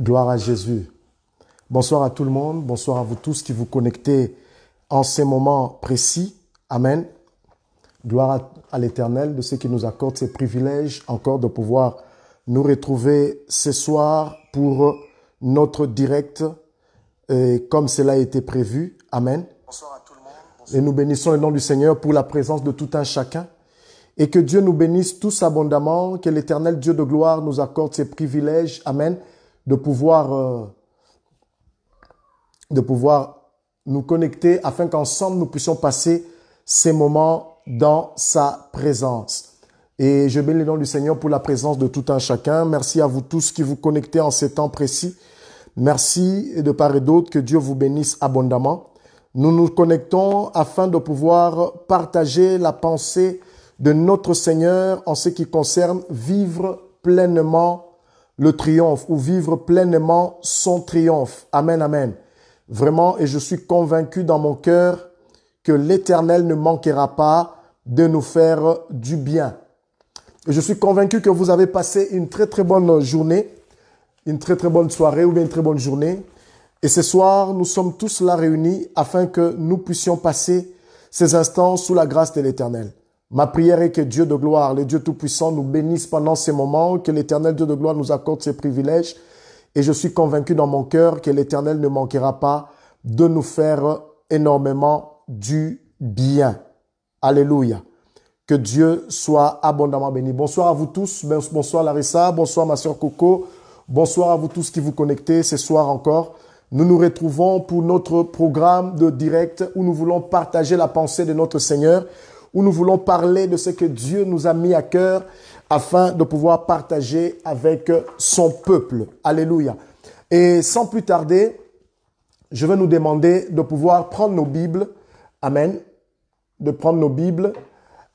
Gloire à Jésus. Bonsoir à tout le monde. Bonsoir à vous tous qui vous connectez en ces moments précis. Amen. Gloire à, l'Éternel de ceux qui nous accordent ces privilèges encore de pouvoir nous retrouver ce soir pour notre direct et euh, comme cela a été prévu. Amen. Bonsoir à tout le monde. Et nous bénissons le nom du Seigneur pour la présence de tout un chacun. Et que Dieu nous bénisse tous abondamment, que l'Éternel Dieu de gloire nous accorde ses privilèges. Amen de pouvoir, euh, de pouvoir nous connecter afin qu'ensemble nous puissions passer ces moments dans sa présence. Et je bénis le nom du Seigneur pour la présence de tout un chacun. Merci à vous tous qui vous connectez en ces temps précis. Merci de part et d'autre que Dieu vous bénisse abondamment. Nous nous connectons afin de pouvoir partager la pensée de notre Seigneur en ce qui concerne vivre pleinement le triomphe ou vivre pleinement son triomphe. Amen, amen. Vraiment, et je suis convaincu dans mon cœur que l'Éternel ne manquera pas de nous faire du bien. je suis convaincu que vous avez passé une très très bonne journée, une très très bonne soirée ou bien une très bonne journée. Et ce soir, nous sommes tous là réunis afin que nous puissions passer ces instants sous la grâce de l'Éternel. Ma prière est que Dieu de gloire, le Dieu Tout-Puissant, nous bénisse pendant ces moments, que l'Éternel Dieu de gloire nous accorde ses privilèges. Et je suis convaincu dans mon cœur que l'Éternel ne manquera pas de nous faire énormément du bien. Alléluia. Que Dieu soit abondamment béni. Bonsoir à vous tous. Bonsoir Larissa. Bonsoir ma soeur Coco. Bonsoir à vous tous qui vous connectez ce soir encore. Nous nous retrouvons pour notre programme de direct où nous voulons partager la pensée de notre Seigneur où nous voulons parler de ce que Dieu nous a mis à cœur afin de pouvoir partager avec son peuple. Alléluia. Et sans plus tarder, je vais nous demander de pouvoir prendre nos Bibles. Amen. De prendre nos Bibles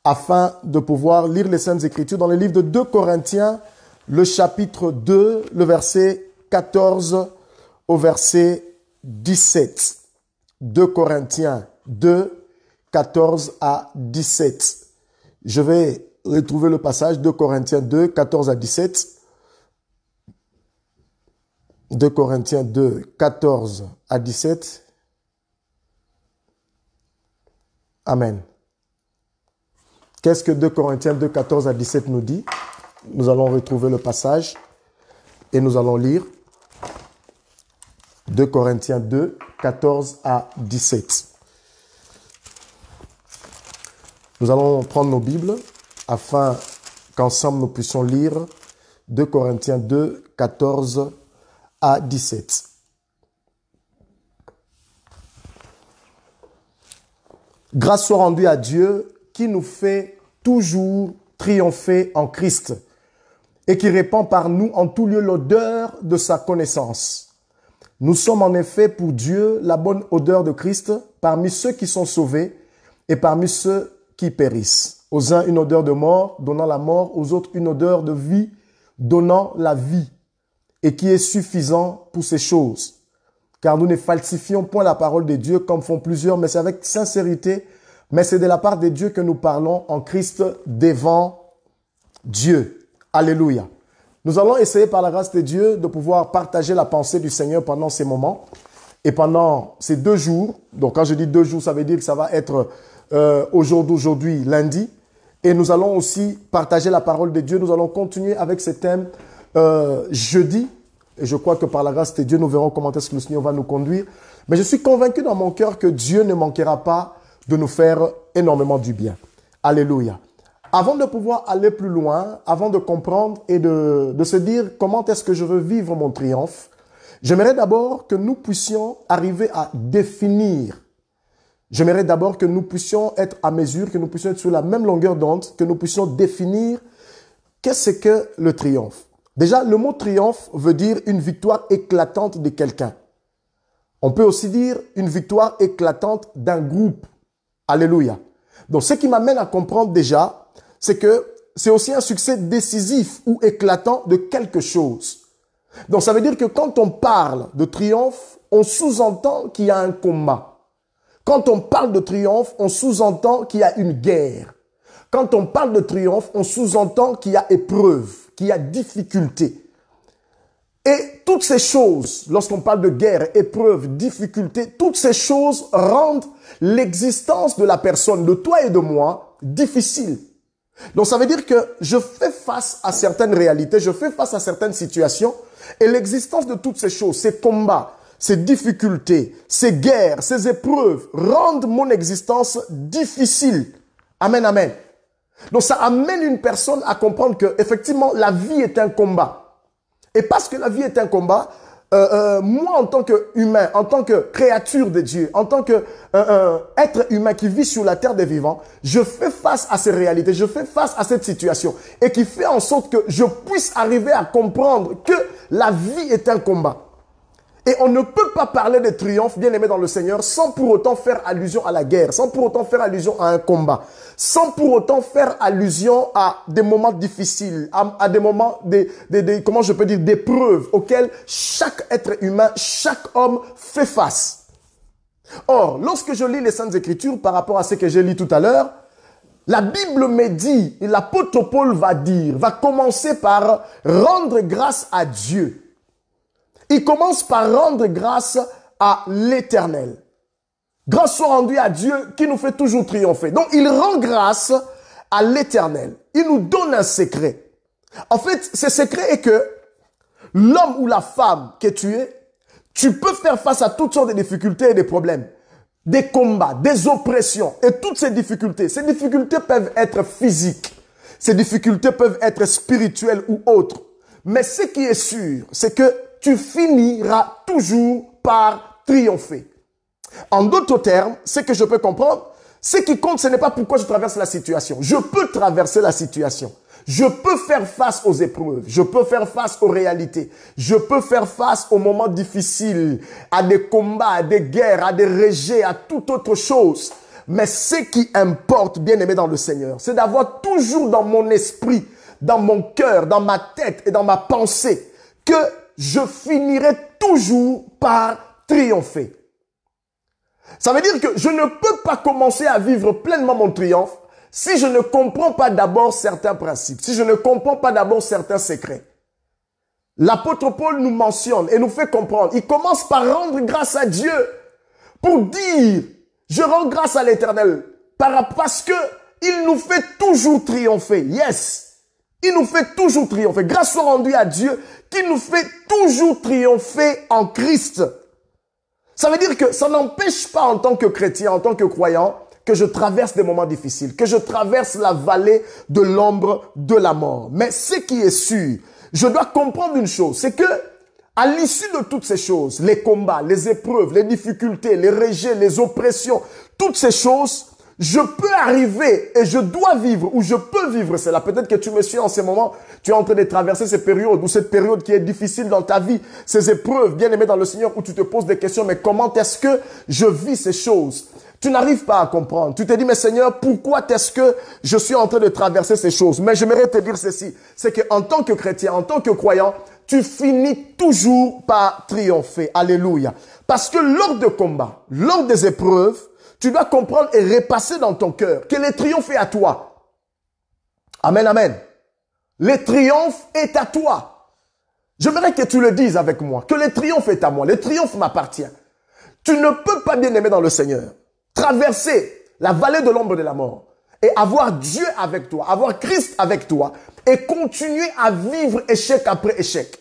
afin de pouvoir lire les Saintes Écritures dans le livre de 2 Corinthiens, le chapitre 2, le verset 14 au verset 17. 2 Corinthiens 2, 14 à 17. Je vais retrouver le passage de Corinthiens 2, 14 à 17. De Corinthiens 2, 14 à 17. Amen. Qu'est-ce que 2 Corinthiens 2, 14 à 17 nous dit Nous allons retrouver le passage et nous allons lire 2 Corinthiens 2, 14 à 17. Nous allons prendre nos Bibles afin qu'ensemble nous puissions lire 2 Corinthiens 2, 14 à 17. Grâce soit rendue à Dieu qui nous fait toujours triompher en Christ et qui répand par nous en tout lieu l'odeur de sa connaissance. Nous sommes en effet pour Dieu la bonne odeur de Christ parmi ceux qui sont sauvés et parmi ceux qui périssent. Aux uns, une odeur de mort, donnant la mort, aux autres, une odeur de vie, donnant la vie, et qui est suffisant pour ces choses. Car nous ne falsifions point la parole de Dieu comme font plusieurs, mais c'est avec sincérité, mais c'est de la part de Dieu que nous parlons en Christ devant Dieu. Alléluia. Nous allons essayer par la grâce de Dieu de pouvoir partager la pensée du Seigneur pendant ces moments et pendant ces deux jours. Donc quand je dis deux jours, ça veut dire que ça va être euh, aujourd'hui lundi. Et nous allons aussi partager la parole de Dieu. Nous allons continuer avec ce thème euh, jeudi. Et je crois que par la grâce de Dieu, nous verrons comment est-ce que le Seigneur va nous conduire. Mais je suis convaincu dans mon cœur que Dieu ne manquera pas de nous faire énormément du bien. Alléluia. Avant de pouvoir aller plus loin, avant de comprendre et de, de se dire comment est-ce que je veux vivre mon triomphe, j'aimerais d'abord que nous puissions arriver à définir J'aimerais d'abord que nous puissions être à mesure, que nous puissions être sur la même longueur d'onde, que nous puissions définir qu'est-ce que le triomphe. Déjà, le mot triomphe veut dire une victoire éclatante de quelqu'un. On peut aussi dire une victoire éclatante d'un groupe. Alléluia. Donc, ce qui m'amène à comprendre déjà, c'est que c'est aussi un succès décisif ou éclatant de quelque chose. Donc, ça veut dire que quand on parle de triomphe, on sous-entend qu'il y a un combat. Quand on parle de triomphe, on sous-entend qu'il y a une guerre. Quand on parle de triomphe, on sous-entend qu'il y a épreuve, qu'il y a difficulté. Et toutes ces choses, lorsqu'on parle de guerre, épreuve, difficulté, toutes ces choses rendent l'existence de la personne, de toi et de moi, difficile. Donc ça veut dire que je fais face à certaines réalités, je fais face à certaines situations, et l'existence de toutes ces choses, ces combats, ces difficultés, ces guerres, ces épreuves rendent mon existence difficile. Amen, amen. Donc ça amène une personne à comprendre que effectivement la vie est un combat. Et parce que la vie est un combat, euh, euh, moi en tant qu'humain, en tant que créature de Dieu, en tant que euh, être humain qui vit sur la terre des vivants, je fais face à ces réalités, je fais face à cette situation et qui fait en sorte que je puisse arriver à comprendre que la vie est un combat. Et on ne peut pas parler de triomphe, bien aimé dans le Seigneur, sans pour autant faire allusion à la guerre, sans pour autant faire allusion à un combat, sans pour autant faire allusion à des moments difficiles, à, des moments, des, comment je peux dire, des preuves auxquelles chaque être humain, chaque homme fait face. Or, lorsque je lis les Saintes Écritures par rapport à ce que j'ai lu tout à l'heure, la Bible me dit, l'apôtre Paul va dire, va commencer par rendre grâce à Dieu il commence par rendre grâce à l'Éternel. Grâce soit rendue à Dieu qui nous fait toujours triompher. Donc il rend grâce à l'Éternel. Il nous donne un secret. En fait, ce secret est que l'homme ou la femme que tu es, tu peux faire face à toutes sortes de difficultés et de problèmes, des combats, des oppressions et toutes ces difficultés. Ces difficultés peuvent être physiques, ces difficultés peuvent être spirituelles ou autres. Mais ce qui est sûr, c'est que tu finiras toujours par triompher. En d'autres termes, ce que je peux comprendre, ce qui compte, ce n'est pas pourquoi je traverse la situation. Je peux traverser la situation. Je peux faire face aux épreuves, je peux faire face aux réalités, je peux faire face aux moments difficiles, à des combats, à des guerres, à des rejets, à toute autre chose. Mais ce qui importe, bien aimé dans le Seigneur, c'est d'avoir toujours dans mon esprit, dans mon cœur, dans ma tête et dans ma pensée que je finirai toujours par triompher. Ça veut dire que je ne peux pas commencer à vivre pleinement mon triomphe si je ne comprends pas d'abord certains principes, si je ne comprends pas d'abord certains secrets. L'apôtre Paul nous mentionne et nous fait comprendre. Il commence par rendre grâce à Dieu pour dire, je rends grâce à l'éternel parce que il nous fait toujours triompher. Yes. Il nous fait toujours triompher. Grâce soit rendue à Dieu qui nous fait toujours triompher en Christ. Ça veut dire que ça n'empêche pas en tant que chrétien, en tant que croyant, que je traverse des moments difficiles, que je traverse la vallée de l'ombre de la mort. Mais ce qui est sûr, je dois comprendre une chose, c'est que à l'issue de toutes ces choses, les combats, les épreuves, les difficultés, les rejets, les oppressions, toutes ces choses je peux arriver et je dois vivre ou je peux vivre cela. Peut-être que tu me suis en ce moment, tu es en train de traverser ces périodes ou cette période qui est difficile dans ta vie, ces épreuves, bien aimé dans le Seigneur, où tu te poses des questions, mais comment est-ce que je vis ces choses tu n'arrives pas à comprendre. Tu te dis, mais Seigneur, pourquoi est-ce que je suis en train de traverser ces choses Mais j'aimerais te dire ceci, c'est qu'en tant que chrétien, en tant que croyant, tu finis toujours par triompher. Alléluia. Parce que lors de combats, lors des épreuves, tu dois comprendre et repasser dans ton cœur que le triomphe est à toi. Amen, amen. Le triomphe est à toi. J'aimerais que tu le dises avec moi, que le triomphe est à moi, le triomphe m'appartient. Tu ne peux pas bien aimer dans le Seigneur, traverser la vallée de l'ombre de la mort et avoir Dieu avec toi, avoir Christ avec toi et continuer à vivre échec après échec.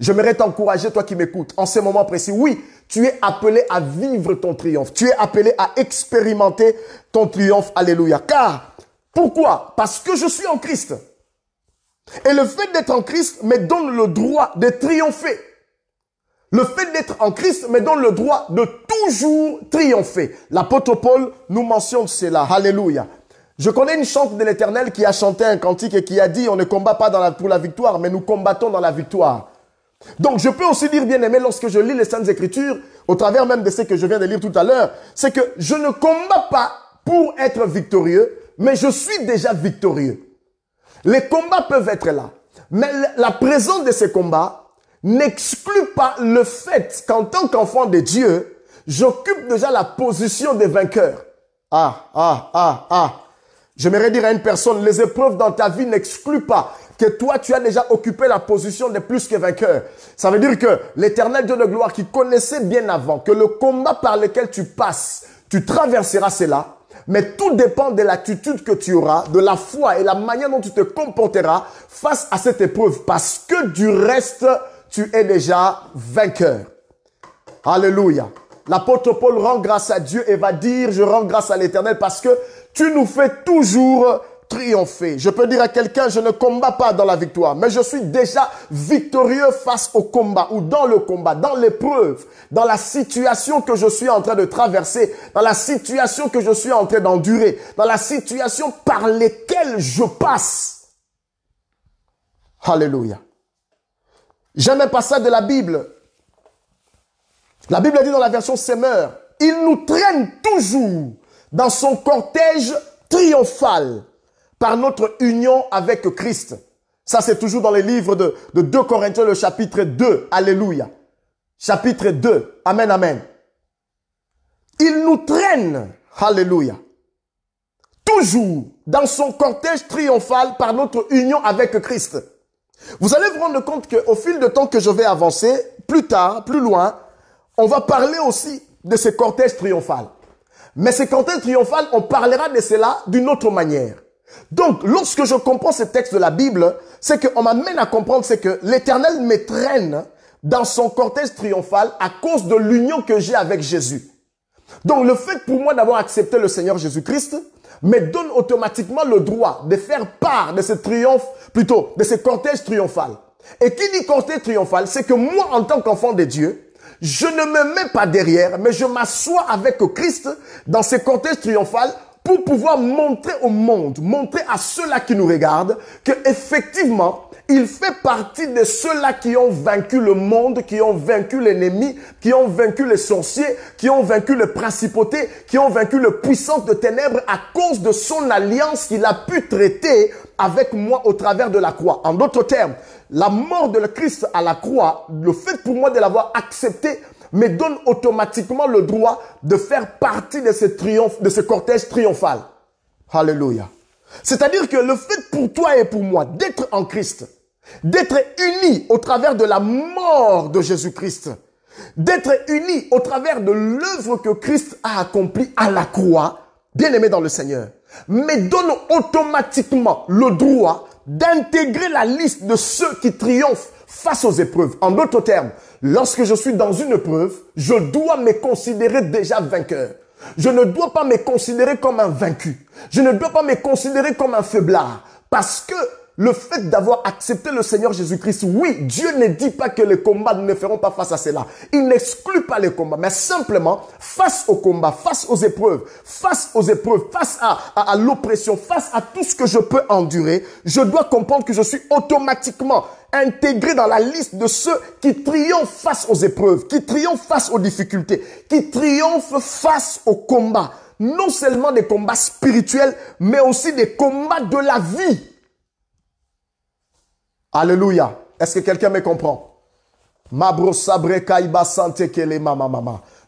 J'aimerais t'encourager, toi qui m'écoutes, en ce moment précis. Oui, tu es appelé à vivre ton triomphe. Tu es appelé à expérimenter ton triomphe. Alléluia. Car, pourquoi Parce que je suis en Christ. Et le fait d'être en Christ me donne le droit de triompher. Le fait d'être en Christ me donne le droit de toujours triompher. L'apôtre Paul nous mentionne cela. Alléluia. Je connais une chante de l'éternel qui a chanté un cantique et qui a dit, on ne combat pas dans pour la victoire, mais nous combattons dans la victoire. Donc je peux aussi dire, bien aimé, lorsque je lis les Saintes Écritures, au travers même de ce que je viens de lire tout à l'heure, c'est que je ne combats pas pour être victorieux, mais je suis déjà victorieux. Les combats peuvent être là, mais la présence de ces combats n'exclut pas le fait qu'en tant qu'enfant de Dieu, j'occupe déjà la position des vainqueurs. Ah, ah, ah, ah. J'aimerais dire à une personne, les épreuves dans ta vie n'excluent pas que toi, tu as déjà occupé la position de plus que vainqueur. Ça veut dire que l'éternel Dieu de gloire qui connaissait bien avant que le combat par lequel tu passes, tu traverseras cela, mais tout dépend de l'attitude que tu auras, de la foi et la manière dont tu te comporteras face à cette épreuve. Parce que du reste, tu es déjà vainqueur. Alléluia. L'apôtre Paul rend grâce à Dieu et va dire, je rends grâce à l'éternel parce que tu nous fais toujours je peux dire à quelqu'un, je ne combats pas dans la victoire, mais je suis déjà victorieux face au combat ou dans le combat, dans l'épreuve, dans la situation que je suis en train de traverser, dans la situation que je suis en train d'endurer, dans la situation par laquelle je passe. Alléluia. J'aime un passage de la Bible. La Bible dit dans la version Semeur, il nous traîne toujours dans son cortège triomphal par notre union avec Christ. Ça, c'est toujours dans les livres de, de 2 Corinthiens, le chapitre 2. Alléluia. Chapitre 2. Amen, amen. Il nous traîne, alléluia, toujours dans son cortège triomphal par notre union avec Christ. Vous allez vous rendre compte qu'au fil de temps que je vais avancer, plus tard, plus loin, on va parler aussi de ce cortège triomphal. Mais ce cortège triomphal, on parlera de cela d'une autre manière. Donc, lorsque je comprends ce texte de la Bible, c'est qu'on m'amène à comprendre, c'est que l'Éternel me traîne dans son cortège triomphal à cause de l'union que j'ai avec Jésus. Donc, le fait pour moi d'avoir accepté le Seigneur Jésus-Christ me donne automatiquement le droit de faire part de ce triomphe, plutôt de ce cortège triomphal. Et qui dit cortège triomphal, c'est que moi, en tant qu'enfant de Dieu, je ne me mets pas derrière, mais je m'assois avec Christ dans ce cortège triomphal pour pouvoir montrer au monde, montrer à ceux-là qui nous regardent que effectivement, il fait partie de ceux-là qui ont vaincu le monde, qui ont vaincu l'ennemi, qui ont vaincu les sorciers, qui ont vaincu les principautés, qui ont vaincu le puissant de ténèbres à cause de son alliance qu'il a pu traiter avec moi au travers de la croix. En d'autres termes, la mort de le Christ à la croix, le fait pour moi de l'avoir accepté mais donne automatiquement le droit de faire partie de ce triomphe, de ce cortège triomphal. Hallelujah. C'est-à-dire que le fait pour toi et pour moi d'être en Christ, d'être unis au travers de la mort de Jésus-Christ, d'être unis au travers de l'œuvre que Christ a accomplie à la croix, bien aimé dans le Seigneur, mais donne automatiquement le droit d'intégrer la liste de ceux qui triomphent face aux épreuves. En d'autres termes, lorsque je suis dans une épreuve, je dois me considérer déjà vainqueur. Je ne dois pas me considérer comme un vaincu. Je ne dois pas me considérer comme un faiblard. Parce que le fait d'avoir accepté le Seigneur Jésus-Christ, oui, Dieu ne dit pas que les combats ne feront pas face à cela. Il n'exclut pas les combats, mais simplement face aux combats, face aux épreuves, face aux épreuves, face à, à, l'oppression, face à tout ce que je peux endurer, je dois comprendre que je suis automatiquement intégré dans la liste de ceux qui triomphent face aux épreuves, qui triomphent face aux difficultés, qui triomphent face aux combats. Non seulement des combats spirituels, mais aussi des combats de la vie. Alléluia. Est-ce que quelqu'un me comprend?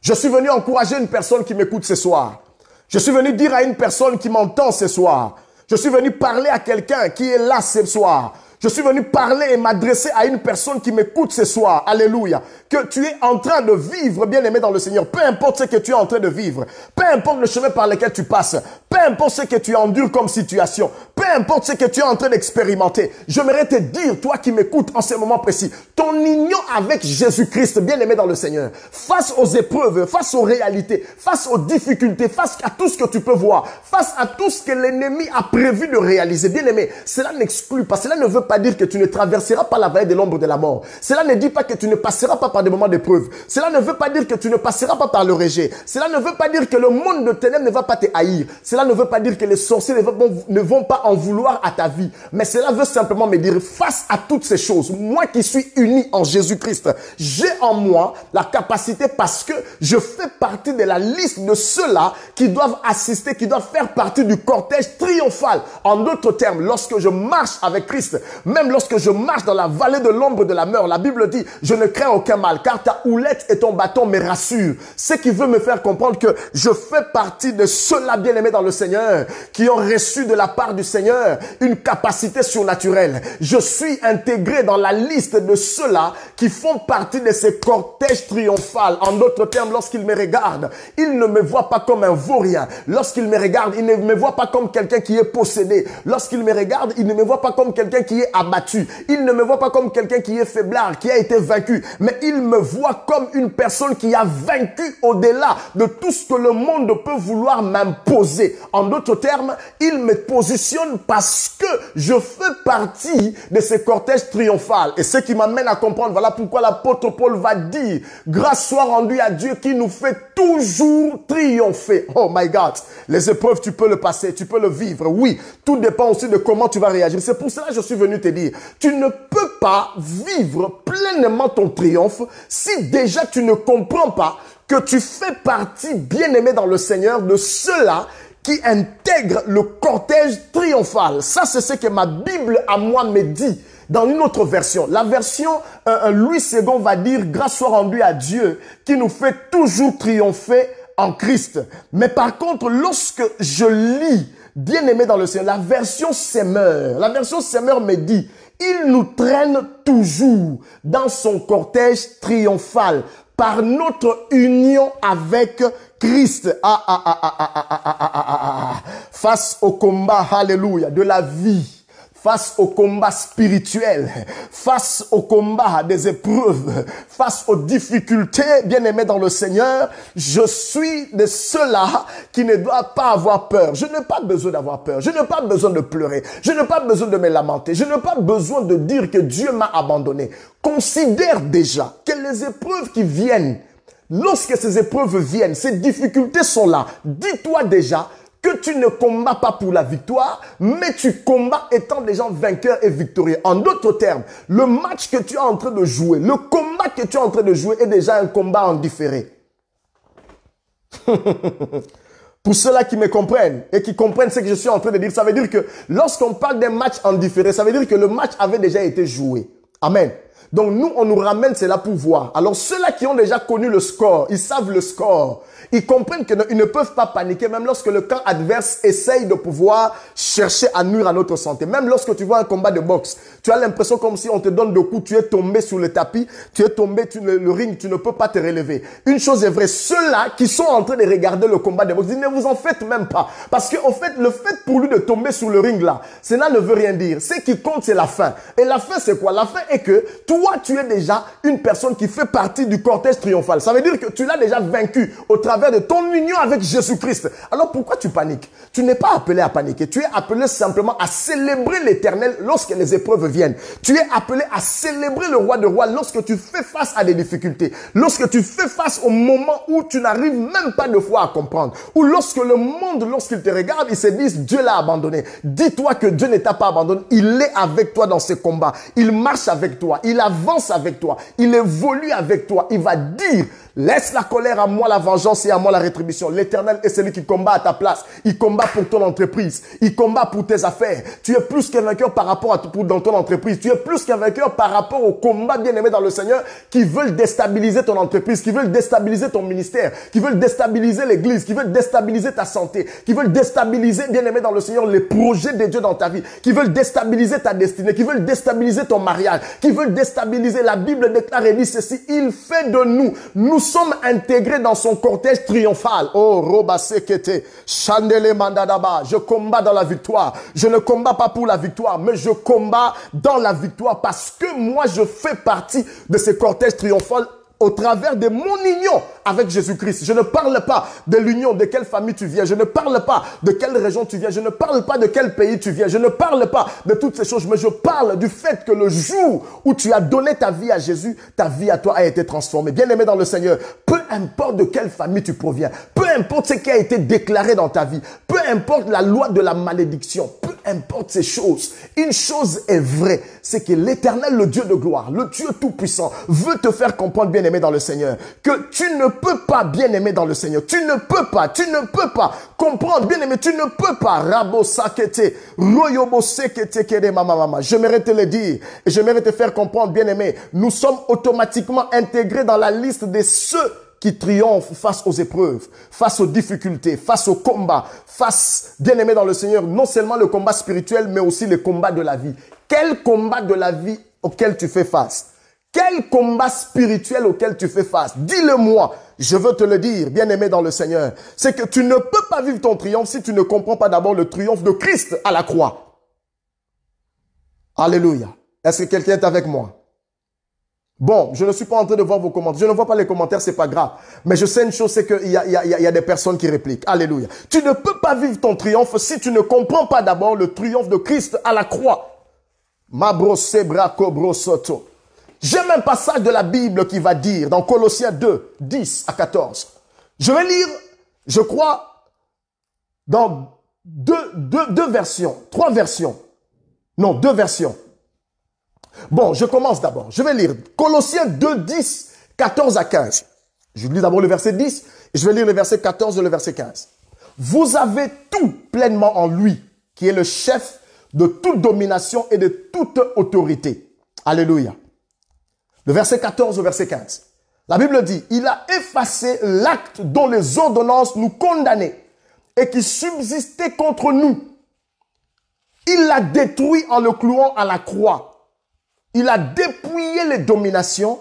Je suis venu encourager une personne qui m'écoute ce soir. Je suis venu dire à une personne qui m'entend ce soir. Je suis venu parler à quelqu'un qui est là ce soir. Je suis venu parler et m'adresser à une personne qui m'écoute ce soir. Alléluia. Que tu es en train de vivre, bien-aimé dans le Seigneur. Peu importe ce que tu es en train de vivre. Peu importe le chemin par lequel tu passes. Peu importe ce que tu endures comme situation. Peu importe ce que tu es en train d'expérimenter. J'aimerais te dire, toi qui m'écoutes en ce moment précis, ton union avec Jésus-Christ, bien-aimé dans le Seigneur. Face aux épreuves, face aux réalités, face aux difficultés, face à tout ce que tu peux voir, face à tout ce que l'ennemi a prévu de réaliser. Bien-aimé, cela n'exclut pas, cela ne veut pas dire que tu ne traverseras pas la vallée de l'ombre de la mort. Cela ne dit pas que tu ne passeras pas par des moments d'épreuve. Cela ne veut pas dire que tu ne passeras pas par le rejet. Cela ne veut pas dire que le monde de ténèbres ne va pas te haïr. Cela ne veut pas dire que les sorciers ne vont, ne vont pas en vouloir à ta vie. Mais cela veut simplement me dire, face à toutes ces choses, moi qui suis uni en Jésus-Christ, j'ai en moi la capacité parce que je fais partie de la liste de ceux-là qui doivent assister, qui doivent faire partie du cortège triomphal. En d'autres termes, lorsque je marche avec Christ, même lorsque je marche dans la vallée de l'ombre de la mort, la Bible dit, je ne crains aucun mal, car ta houlette et ton bâton me rassurent. Ce qui veut me faire comprendre que je fais partie de ceux-là bien-aimés dans le Seigneur, qui ont reçu de la part du Seigneur une capacité surnaturelle. Je suis intégré dans la liste de ceux-là qui font partie de ces cortèges triomphales En d'autres termes, lorsqu'ils me regardent ils ne me voient pas comme un vaurien. lorsqu'ils me regardent ils ne me voient pas comme quelqu'un qui est possédé. lorsqu'ils me regardent ils ne me voient pas comme quelqu'un qui est abattu. Il ne me voit pas comme quelqu'un qui est faiblard, qui a été vaincu, mais il me voit comme une personne qui a vaincu au-delà de tout ce que le monde peut vouloir m'imposer. En d'autres termes, il me positionne parce que je fais partie de ce cortège triomphal. Et ce qui m'amène à comprendre, voilà pourquoi l'apôtre Paul va dire, grâce soit rendue à Dieu qui nous fait toujours triompher. Oh my God. Les épreuves, tu peux le passer, tu peux le vivre. Oui, tout dépend aussi de comment tu vas réagir. C'est pour cela que je suis venu te dire. Tu ne peux pas vivre pleinement ton triomphe si déjà tu ne comprends pas que tu fais partie, bien aimé dans le Seigneur, de ceux-là qui intègrent le cortège triomphal. Ça, c'est ce que ma Bible à moi me dit dans une autre version. La version euh, euh, Louis II va dire grâce soit rendue à Dieu qui nous fait toujours triompher en Christ. Mais par contre, lorsque je lis bien-aimé dans le ciel, la version Semeur, la version Semeur me dit, il nous traîne toujours dans son cortège triomphal par notre union avec Christ. Ah, ah, ah, Face au combat, alléluia, de la vie face au combat spirituel, face au combat des épreuves, face aux difficultés, bien aimé dans le Seigneur, je suis de ceux-là qui ne doivent pas avoir peur. Je n'ai pas besoin d'avoir peur. Je n'ai pas besoin de pleurer. Je n'ai pas besoin de me lamenter. Je n'ai pas besoin de dire que Dieu m'a abandonné. Considère déjà que les épreuves qui viennent, lorsque ces épreuves viennent, ces difficultés sont là. Dis-toi déjà, que tu ne combats pas pour la victoire, mais tu combats étant déjà vainqueur et victorieux. En d'autres termes, le match que tu es en train de jouer, le combat que tu es en train de jouer est déjà un combat en différé. pour ceux-là qui me comprennent et qui comprennent ce que je suis en train de dire, ça veut dire que lorsqu'on parle d'un match en différé, ça veut dire que le match avait déjà été joué. Amen. Donc nous, on nous ramène cela pour voir. Alors ceux-là qui ont déjà connu le score, ils savent le score. Ils comprennent qu'ils ne peuvent pas paniquer, même lorsque le camp adverse essaye de pouvoir chercher à nuire à notre santé. Même lorsque tu vois un combat de boxe, tu as l'impression comme si on te donne deux coups, tu es tombé sur le tapis, tu es tombé tu le, ring, tu ne peux pas te relever. Une chose est vraie, ceux-là qui sont en train de regarder le combat de boxe, ils ne vous en faites même pas. Parce que, fait, le fait pour lui de tomber sur le ring là, cela ne veut rien dire. Ce qui compte, c'est la fin. Et la fin, c'est quoi? La fin est que toi, tu es déjà une personne qui fait partie du cortège triomphal. Ça veut dire que tu l'as déjà vaincu au travers travers de ton union avec Jésus-Christ. Alors pourquoi tu paniques Tu n'es pas appelé à paniquer. Tu es appelé simplement à célébrer l'éternel lorsque les épreuves viennent. Tu es appelé à célébrer le roi de rois lorsque tu fais face à des difficultés. Lorsque tu fais face au moment où tu n'arrives même pas de fois à comprendre. Ou lorsque le monde, lorsqu'il te regarde, il se dit, Dieu l'a abandonné. Dis-toi que Dieu ne t'a pas abandonné. Il est avec toi dans ses combats. Il marche avec toi. Il avance avec toi. Il évolue avec toi. Il va dire Laisse la colère à moi la vengeance et à moi la rétribution. L'éternel est celui qui combat à ta place. Il combat pour ton entreprise. Il combat pour tes affaires. Tu es plus qu'un vainqueur par rapport à tout dans ton entreprise. Tu es plus qu'un vainqueur par rapport au combat bien-aimé dans le Seigneur qui veulent déstabiliser ton entreprise, qui veulent déstabiliser ton ministère, qui veulent déstabiliser l'église, qui veulent déstabiliser ta santé, qui veulent déstabiliser bien-aimé dans le Seigneur les projets de Dieu dans ta vie, qui veulent déstabiliser ta destinée, qui veulent déstabiliser ton mariage, qui veulent déstabiliser. La Bible déclare et dit ceci, il fait de nous, nous sommes intégrés dans son cortège triomphal. Oh, Roba Sekete, Chandele Mandadaba, je combats dans la victoire. Je ne combats pas pour la victoire, mais je combats dans la victoire parce que moi, je fais partie de ce cortège triomphal au travers de mon union avec Jésus-Christ. Je ne parle pas de l'union, de quelle famille tu viens. Je ne parle pas de quelle région tu viens. Je ne parle pas de quel pays tu viens. Je ne parle pas de toutes ces choses, mais je parle du fait que le jour où tu as donné ta vie à Jésus, ta vie à toi a été transformée. Bien aimé dans le Seigneur, peu importe de quelle famille tu proviens, peu importe ce qui a été déclaré dans ta vie, peu importe la loi de la malédiction, peu importe ces choses, une chose est vraie, c'est que l'éternel, le Dieu de gloire, le Dieu tout-puissant, veut te faire comprendre bien aimé dans le Seigneur, que tu ne peux pas, bien-aimé dans le Seigneur, tu ne peux pas, tu ne peux pas comprendre, bien-aimé, tu ne peux pas, rabosakete, royobosekete, maman J'aimerais te le dire, et j'aimerais te faire comprendre, bien-aimé, nous sommes automatiquement intégrés dans la liste de ceux qui triomphent face aux épreuves, face aux difficultés, face au combat, face, bien aimé dans le Seigneur, non seulement le combat spirituel, mais aussi le combat de la vie. Quel combat de la vie auquel tu fais face quel combat spirituel auquel tu fais face Dis-le-moi. Je veux te le dire, bien-aimé dans le Seigneur. C'est que tu ne peux pas vivre ton triomphe si tu ne comprends pas d'abord le triomphe de Christ à la croix. Alléluia. Est-ce que quelqu'un est avec moi Bon, je ne suis pas en train de voir vos commentaires. Je ne vois pas les commentaires, c'est pas grave. Mais je sais une chose, c'est qu'il y a, y a des personnes qui répliquent. Alléluia. Tu ne peux pas vivre ton triomphe si tu ne comprends pas d'abord le triomphe de Christ à la croix. Mabrosebra cobrosoto. J'ai un passage de la Bible qui va dire dans Colossiens 2, 10 à 14. Je vais lire, je crois, dans deux, deux, deux versions, trois versions. Non, deux versions. Bon, je commence d'abord. Je vais lire Colossiens 2, 10, 14 à 15. Je lis d'abord le verset 10 et je vais lire le verset 14 et le verset 15. Vous avez tout pleinement en lui, qui est le chef de toute domination et de toute autorité. Alléluia. Le verset 14 au verset 15. La Bible dit, il a effacé l'acte dont les ordonnances nous condamnaient et qui subsistait contre nous. Il l'a détruit en le clouant à la croix. Il a dépouillé les dominations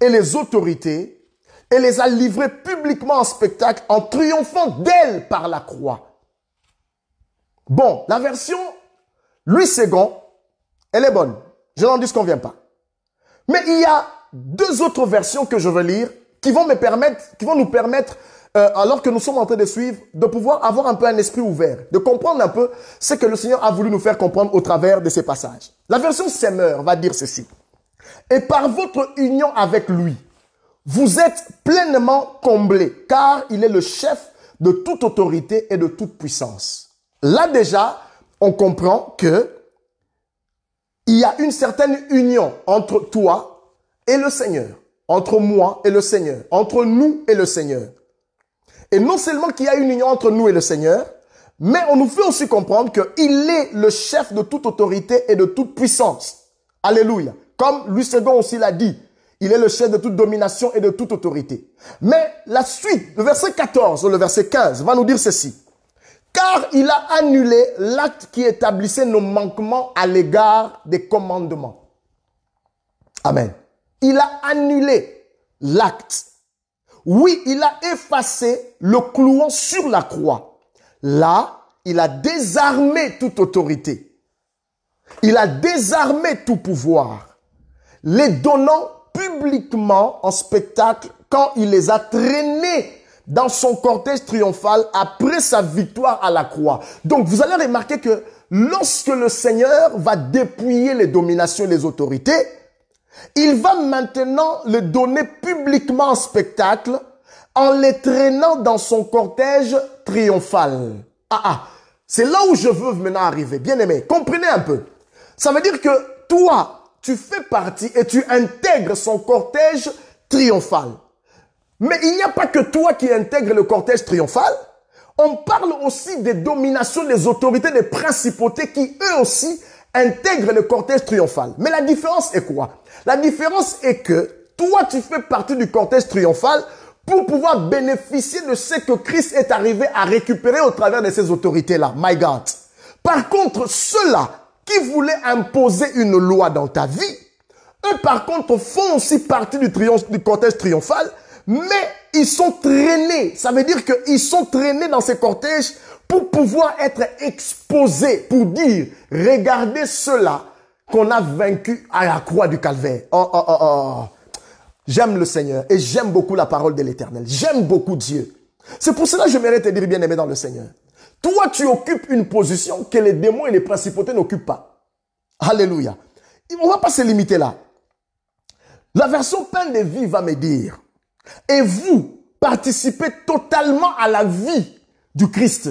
et les autorités et les a livrées publiquement en spectacle en triomphant d'elles par la croix. Bon, la version Louis II, elle est bonne. Je n'en dis qu'on vient pas. Mais il y a deux autres versions que je veux lire qui vont me permettre, qui vont nous permettre, euh, alors que nous sommes en train de suivre, de pouvoir avoir un peu un esprit ouvert, de comprendre un peu ce que le Seigneur a voulu nous faire comprendre au travers de ces passages. La version Semeur va dire ceci. Et par votre union avec lui, vous êtes pleinement comblés, car il est le chef de toute autorité et de toute puissance. Là déjà, on comprend que il y a une certaine union entre toi et le Seigneur, entre moi et le Seigneur, entre nous et le Seigneur. Et non seulement qu'il y a une union entre nous et le Seigneur, mais on nous fait aussi comprendre qu'il est le chef de toute autorité et de toute puissance. Alléluia. Comme Louis II aussi l'a dit, il est le chef de toute domination et de toute autorité. Mais la suite, le verset 14, le verset 15, va nous dire ceci car il a annulé l'acte qui établissait nos manquements à l'égard des commandements. Amen. Il a annulé l'acte. Oui, il a effacé le clouant sur la croix. Là, il a désarmé toute autorité. Il a désarmé tout pouvoir, les donnant publiquement en spectacle quand il les a traînés dans son cortège triomphal après sa victoire à la croix. Donc vous allez remarquer que lorsque le Seigneur va dépouiller les dominations et les autorités, il va maintenant le donner publiquement en spectacle en les traînant dans son cortège triomphal. Ah ah, c'est là où je veux maintenant arriver. Bien aimé, comprenez un peu. Ça veut dire que toi, tu fais partie et tu intègres son cortège triomphal. Mais il n'y a pas que toi qui intègre le cortège triomphal. On parle aussi des dominations, des autorités, des principautés qui eux aussi intègrent le cortège triomphal. Mais la différence est quoi La différence est que toi tu fais partie du cortège triomphal pour pouvoir bénéficier de ce que Christ est arrivé à récupérer au travers de ces autorités-là. My God. Par contre, ceux-là qui voulaient imposer une loi dans ta vie, eux par contre font aussi partie du, triomphe, du cortège triomphal, mais ils sont traînés. Ça veut dire qu'ils sont traînés dans ces cortèges pour pouvoir être exposés, pour dire, regardez cela qu'on a vaincu à la croix du calvaire. Oh, oh, oh, oh. J'aime le Seigneur et j'aime beaucoup la parole de l'Éternel. J'aime beaucoup Dieu. C'est pour cela que je mérite te dire, bien-aimé dans le Seigneur. Toi, tu occupes une position que les démons et les principautés n'occupent pas. Alléluia. On ne va pas se limiter là. La version peine de vie va me dire, et vous, participez totalement à la vie du Christ.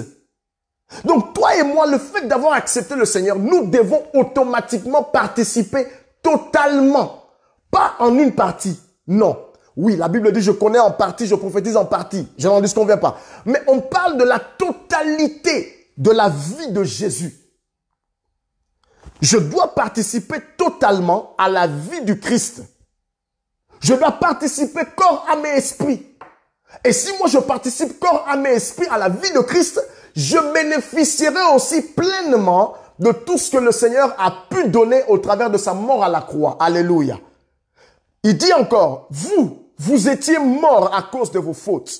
Donc toi et moi, le fait d'avoir accepté le Seigneur, nous devons automatiquement participer totalement. Pas en une partie, non. Oui, la Bible dit je connais en partie, je prophétise en partie. Je n'en dis qu'on vient pas. Mais on parle de la totalité de la vie de Jésus. Je dois participer totalement à la vie du Christ. Je dois participer corps, à mes esprits. Et si moi je participe corps, à mes esprits, à la vie de Christ, je bénéficierai aussi pleinement de tout ce que le Seigneur a pu donner au travers de sa mort à la croix. Alléluia. Il dit encore, vous, vous étiez morts à cause de vos fautes.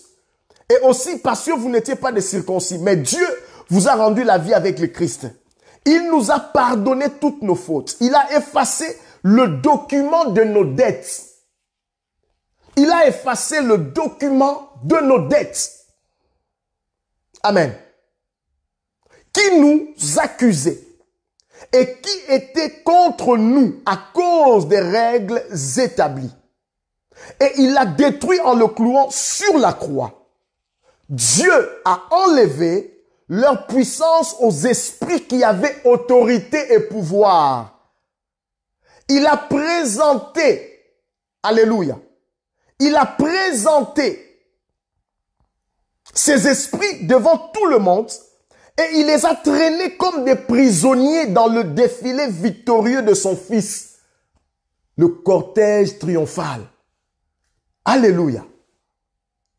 Et aussi parce que vous n'étiez pas des circoncis. Mais Dieu vous a rendu la vie avec le Christ. Il nous a pardonné toutes nos fautes. Il a effacé le document de nos dettes. Il a effacé le document de nos dettes. Amen. Qui nous accusait et qui était contre nous à cause des règles établies. Et il l'a détruit en le clouant sur la croix. Dieu a enlevé leur puissance aux esprits qui avaient autorité et pouvoir. Il a présenté, alléluia, il a présenté ses esprits devant tout le monde et il les a traînés comme des prisonniers dans le défilé victorieux de son fils, le cortège triomphal. Alléluia.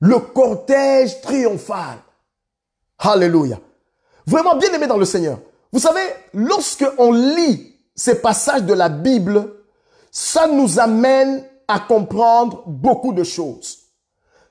Le cortège triomphal. Alléluia. Vraiment bien aimé dans le Seigneur. Vous savez, lorsque on lit ces passages de la Bible, ça nous amène à comprendre beaucoup de choses.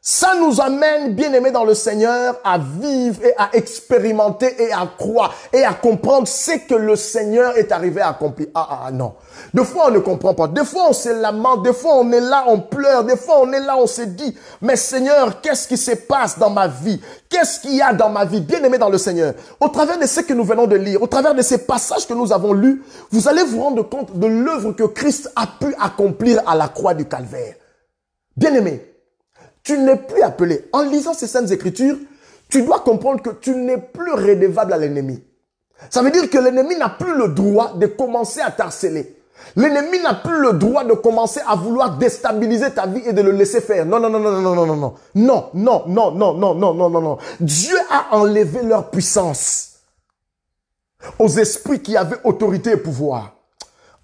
Ça nous amène, bien aimés dans le Seigneur, à vivre et à expérimenter et à croire et à comprendre ce que le Seigneur est arrivé à accomplir. Ah, ah, ah, non. Des fois, on ne comprend pas. Des fois, on se lamente. Des fois, on est là, on pleure. Des fois, on est là, on se dit, mais Seigneur, qu'est-ce qui se passe dans ma vie? Qu'est-ce qu'il y a dans ma vie? Bien aimé dans le Seigneur. Au travers de ce que nous venons de lire, au travers de ces passages que nous avons lus, vous allez vous rendre compte de l'œuvre que Christ a pu accomplir à la croix du calvaire. Bien aimé. Tu n'es plus appelé. En lisant ces saintes écritures, tu dois comprendre que tu n'es plus redevable à l'ennemi. Ça veut dire que l'ennemi n'a plus le droit de commencer à t'harceler. L'ennemi n'a plus le droit de commencer à vouloir déstabiliser ta vie et de le laisser faire. Non, non, non, non, non, non, non, non. Non, non, non, non, non, non, non, non, Dieu a enlevé leur puissance aux esprits qui avaient autorité et pouvoir.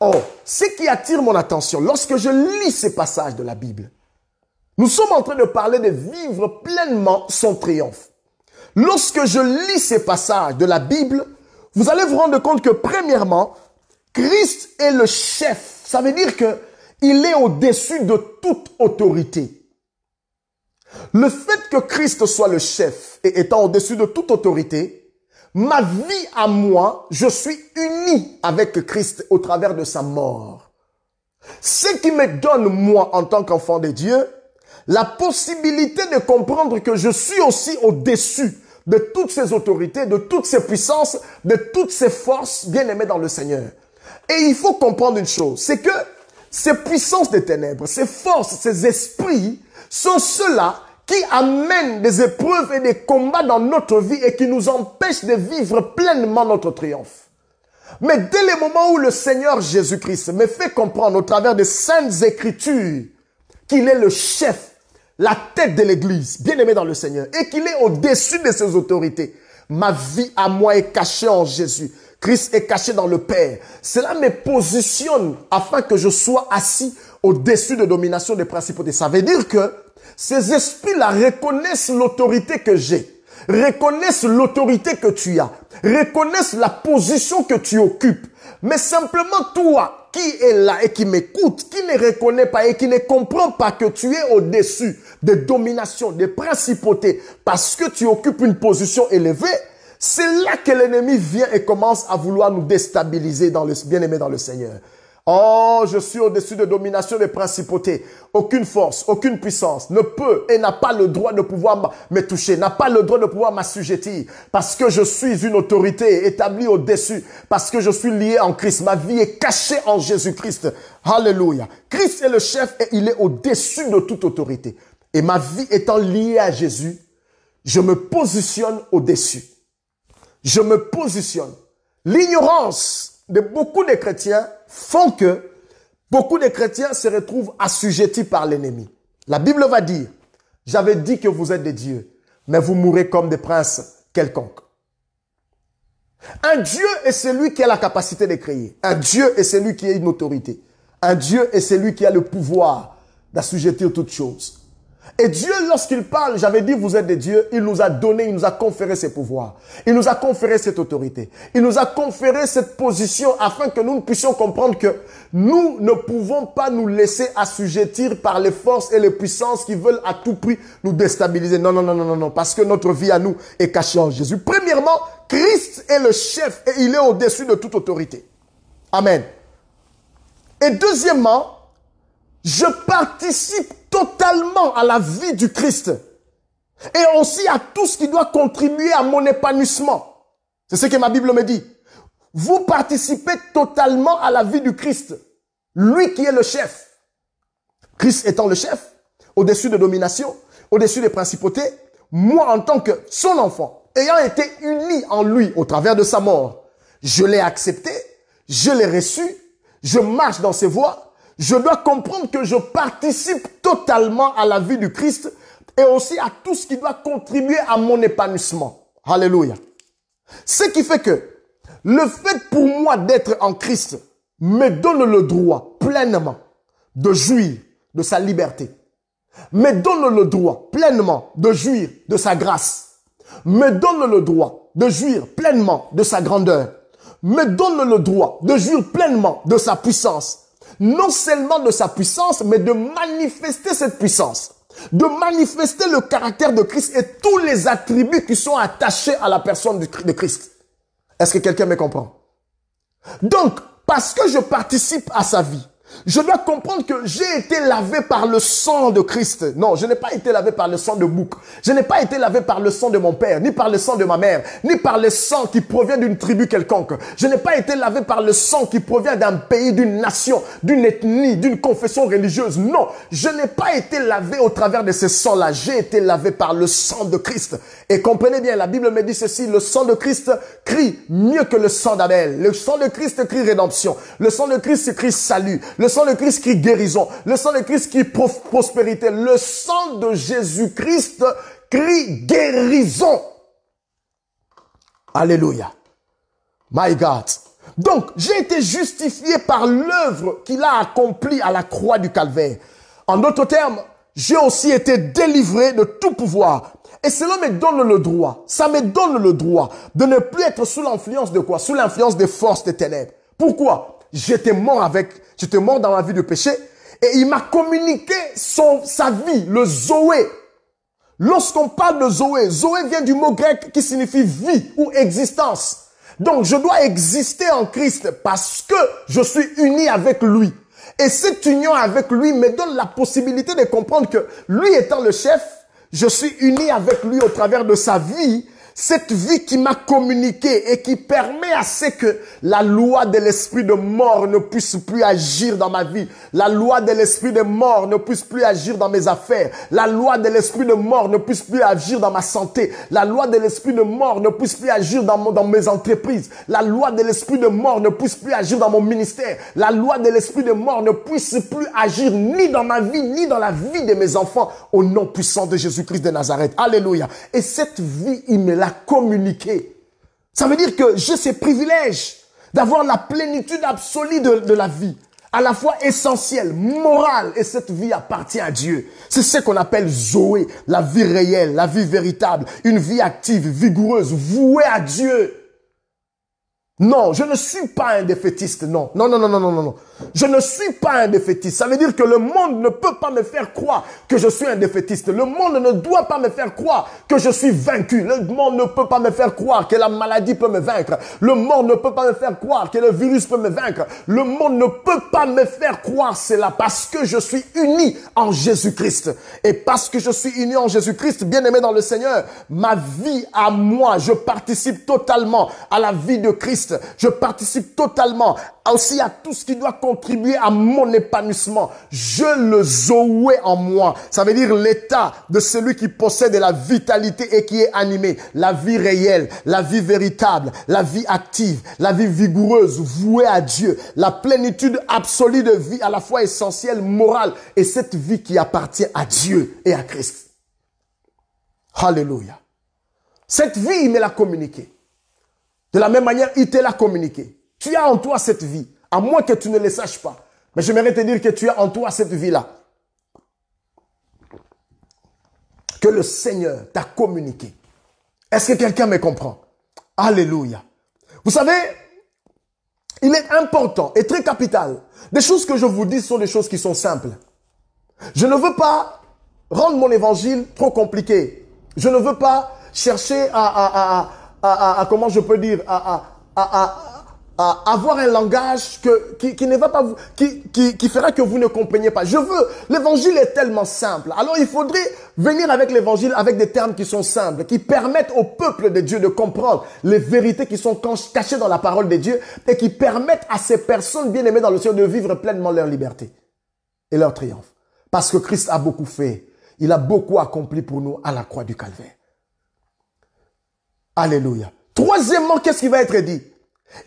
Or, oh, ce qui attire mon attention lorsque je lis ces passages de la Bible, nous sommes en train de parler de vivre pleinement son triomphe. Lorsque je lis ces passages de la Bible, vous allez vous rendre compte que premièrement, Christ est le chef. Ça veut dire que il est au-dessus de toute autorité. Le fait que Christ soit le chef et étant au-dessus de toute autorité, ma vie à moi, je suis uni avec Christ au travers de sa mort. Ce qui me donne moi en tant qu'enfant de Dieu, la possibilité de comprendre que je suis aussi au-dessus de toutes ces autorités, de toutes ces puissances, de toutes ces forces bien aimées dans le Seigneur. Et il faut comprendre une chose, c'est que ces puissances des ténèbres, ces forces, ces esprits sont ceux-là qui amènent des épreuves et des combats dans notre vie et qui nous empêchent de vivre pleinement notre triomphe. Mais dès le moment où le Seigneur Jésus-Christ me fait comprendre au travers des saintes écritures qu'il est le chef la tête de l'Église, bien-aimé dans le Seigneur, et qu'il est au-dessus de ses autorités. Ma vie à moi est cachée en Jésus. Christ est caché dans le Père. Cela me positionne afin que je sois assis au-dessus de domination des principautés. Ça veut dire que ces esprits-là reconnaissent l'autorité que j'ai, reconnaissent l'autorité que tu as, reconnaissent la position que tu occupes. Mais simplement toi, qui est là et qui m'écoute, qui ne reconnaît pas et qui ne comprend pas que tu es au-dessus des dominations, des principautés, parce que tu occupes une position élevée, c'est là que l'ennemi vient et commence à vouloir nous déstabiliser dans le bien-aimé dans le Seigneur. Oh, je suis au-dessus de domination des principautés. Aucune force, aucune puissance ne peut et n'a pas le droit de pouvoir me toucher, n'a pas le droit de pouvoir m'assujettir. Parce que je suis une autorité établie au-dessus. Parce que je suis lié en Christ. Ma vie est cachée en Jésus-Christ. Alléluia. Christ est le chef et il est au-dessus de toute autorité. Et ma vie étant liée à Jésus, je me positionne au-dessus. Je me positionne. L'ignorance de beaucoup de chrétiens font que beaucoup de chrétiens se retrouvent assujettis par l'ennemi. La Bible va dire, j'avais dit que vous êtes des dieux, mais vous mourrez comme des princes quelconques. Un Dieu est celui qui a la capacité de créer. Un Dieu est celui qui a une autorité. Un Dieu est celui qui a le pouvoir d'assujettir toutes choses. Et Dieu, lorsqu'il parle, j'avais dit, vous êtes des dieux, il nous a donné, il nous a conféré ses pouvoirs, il nous a conféré cette autorité, il nous a conféré cette position afin que nous puissions comprendre que nous ne pouvons pas nous laisser assujettir par les forces et les puissances qui veulent à tout prix nous déstabiliser. Non, non, non, non, non, non, parce que notre vie à nous est cachée en Jésus. Premièrement, Christ est le chef et il est au-dessus de toute autorité. Amen. Et deuxièmement, je participe totalement à la vie du Christ et aussi à tout ce qui doit contribuer à mon épanouissement. C'est ce que ma Bible me dit. Vous participez totalement à la vie du Christ, lui qui est le chef. Christ étant le chef, au-dessus de domination, au-dessus des principautés, moi en tant que son enfant, ayant été uni en lui au travers de sa mort, je l'ai accepté, je l'ai reçu, je marche dans ses voies, je dois comprendre que je participe totalement à la vie du Christ et aussi à tout ce qui doit contribuer à mon épanouissement. Alléluia. Ce qui fait que le fait pour moi d'être en Christ me donne le droit pleinement de jouir de sa liberté, me donne le droit pleinement de jouir de sa grâce, me donne le droit de jouir pleinement de sa grandeur, me donne le droit de jouir pleinement de sa puissance, non seulement de sa puissance, mais de manifester cette puissance, de manifester le caractère de Christ et tous les attributs qui sont attachés à la personne de Christ. Est-ce que quelqu'un me comprend Donc, parce que je participe à sa vie, je dois comprendre que j'ai été lavé par le sang de Christ. Non, je n'ai pas été lavé par le sang de bouc. Je n'ai pas été lavé par le sang de mon père, ni par le sang de ma mère, ni par le sang qui provient d'une tribu quelconque. Je n'ai pas été lavé par le sang qui provient d'un pays, d'une nation, d'une ethnie, d'une confession religieuse. Non, je n'ai pas été lavé au travers de ce sang là J'ai été lavé par le sang de Christ. Et comprenez bien, la Bible me dit ceci, le sang de Christ crie mieux que le sang d'Abel. Le sang de Christ crie rédemption. Le sang de Christ crie salut le sang de Christ qui guérison, le sang de Christ qui prospérité, le sang de Jésus-Christ crie guérison. Alléluia. My God. Donc, j'ai été justifié par l'œuvre qu'il a accomplie à la croix du Calvaire. En d'autres termes, j'ai aussi été délivré de tout pouvoir. Et cela me donne le droit, ça me donne le droit de ne plus être sous l'influence de quoi Sous l'influence des forces des ténèbres. Pourquoi j'étais mort avec, j'étais mort dans ma vie de péché, et il m'a communiqué son, sa vie, le Zoé. Lorsqu'on parle de Zoé, Zoé vient du mot grec qui signifie vie ou existence. Donc je dois exister en Christ parce que je suis uni avec lui. Et cette union avec lui me donne la possibilité de comprendre que lui étant le chef, je suis uni avec lui au travers de sa vie cette vie qui m'a communiqué et qui permet à ce que la loi de l'esprit de mort ne puisse plus agir dans ma vie. La loi de l'esprit de mort ne puisse plus agir dans mes affaires. La loi de l'esprit de mort ne puisse plus agir dans ma santé. La loi de l'esprit de mort ne puisse plus agir dans, dans mes entreprises. La loi de l'esprit de mort ne puisse plus agir dans mon ministère. La loi de l'esprit de mort ne puisse plus agir ni dans ma vie, ni dans la vie de mes enfants. Au nom puissant de Jésus-Christ de Nazareth. Alléluia. Et cette vie, il me l'a communiquer. Ça veut dire que j'ai ce privilège d'avoir la plénitude absolue de, la vie, à la fois essentielle, morale, et cette vie appartient à Dieu. C'est ce qu'on appelle Zoé, la vie réelle, la vie véritable, une vie active, vigoureuse, vouée à Dieu. Non, je ne suis pas un défaitiste, non. Non, non, non, non, non, non, Je ne suis pas un défaitiste. Ça veut dire que le monde ne peut pas me faire croire que je suis un défaitiste. Le monde ne doit pas me faire croire que je suis vaincu. Le monde ne peut pas me faire croire que la maladie peut me vaincre. Le monde ne peut pas me faire croire que le virus peut me vaincre. Le monde ne peut pas me faire croire cela parce que je suis uni en Jésus-Christ. Et parce que je suis uni en Jésus-Christ, bien aimé dans le Seigneur, ma vie à moi, je participe totalement à la vie de Christ je participe totalement aussi à tout ce qui doit contribuer à mon épanouissement. Je le zoé en moi. Ça veut dire l'état de celui qui possède la vitalité et qui est animé. La vie réelle, la vie véritable, la vie active, la vie vigoureuse, vouée à Dieu. La plénitude absolue de vie à la fois essentielle, morale et cette vie qui appartient à Dieu et à Christ. Hallelujah Cette vie, il me l'a communiquée. De la même manière, il te l'a communiqué. Tu as en toi cette vie, à moins que tu ne le saches pas. Mais j'aimerais te dire que tu as en toi cette vie-là. Que le Seigneur t'a communiqué. Est-ce que quelqu'un me comprend Alléluia. Vous savez, il est important et très capital. Des choses que je vous dis sont des choses qui sont simples. Je ne veux pas rendre mon évangile trop compliqué. Je ne veux pas chercher à, à, à, comment je peux dire, à, à avoir un langage que, qui, qui, ne va pas vous, qui, qui, qui, fera que vous ne compreniez pas. Je veux, l'évangile est tellement simple. Alors il faudrait venir avec l'évangile avec des termes qui sont simples, qui permettent au peuple de Dieu de comprendre les vérités qui sont cachées dans la parole de Dieu et qui permettent à ces personnes bien-aimées dans le ciel de vivre pleinement leur liberté et leur triomphe. Parce que Christ a beaucoup fait. Il a beaucoup accompli pour nous à la croix du calvaire. Alléluia. Troisièmement, qu'est-ce qui va être dit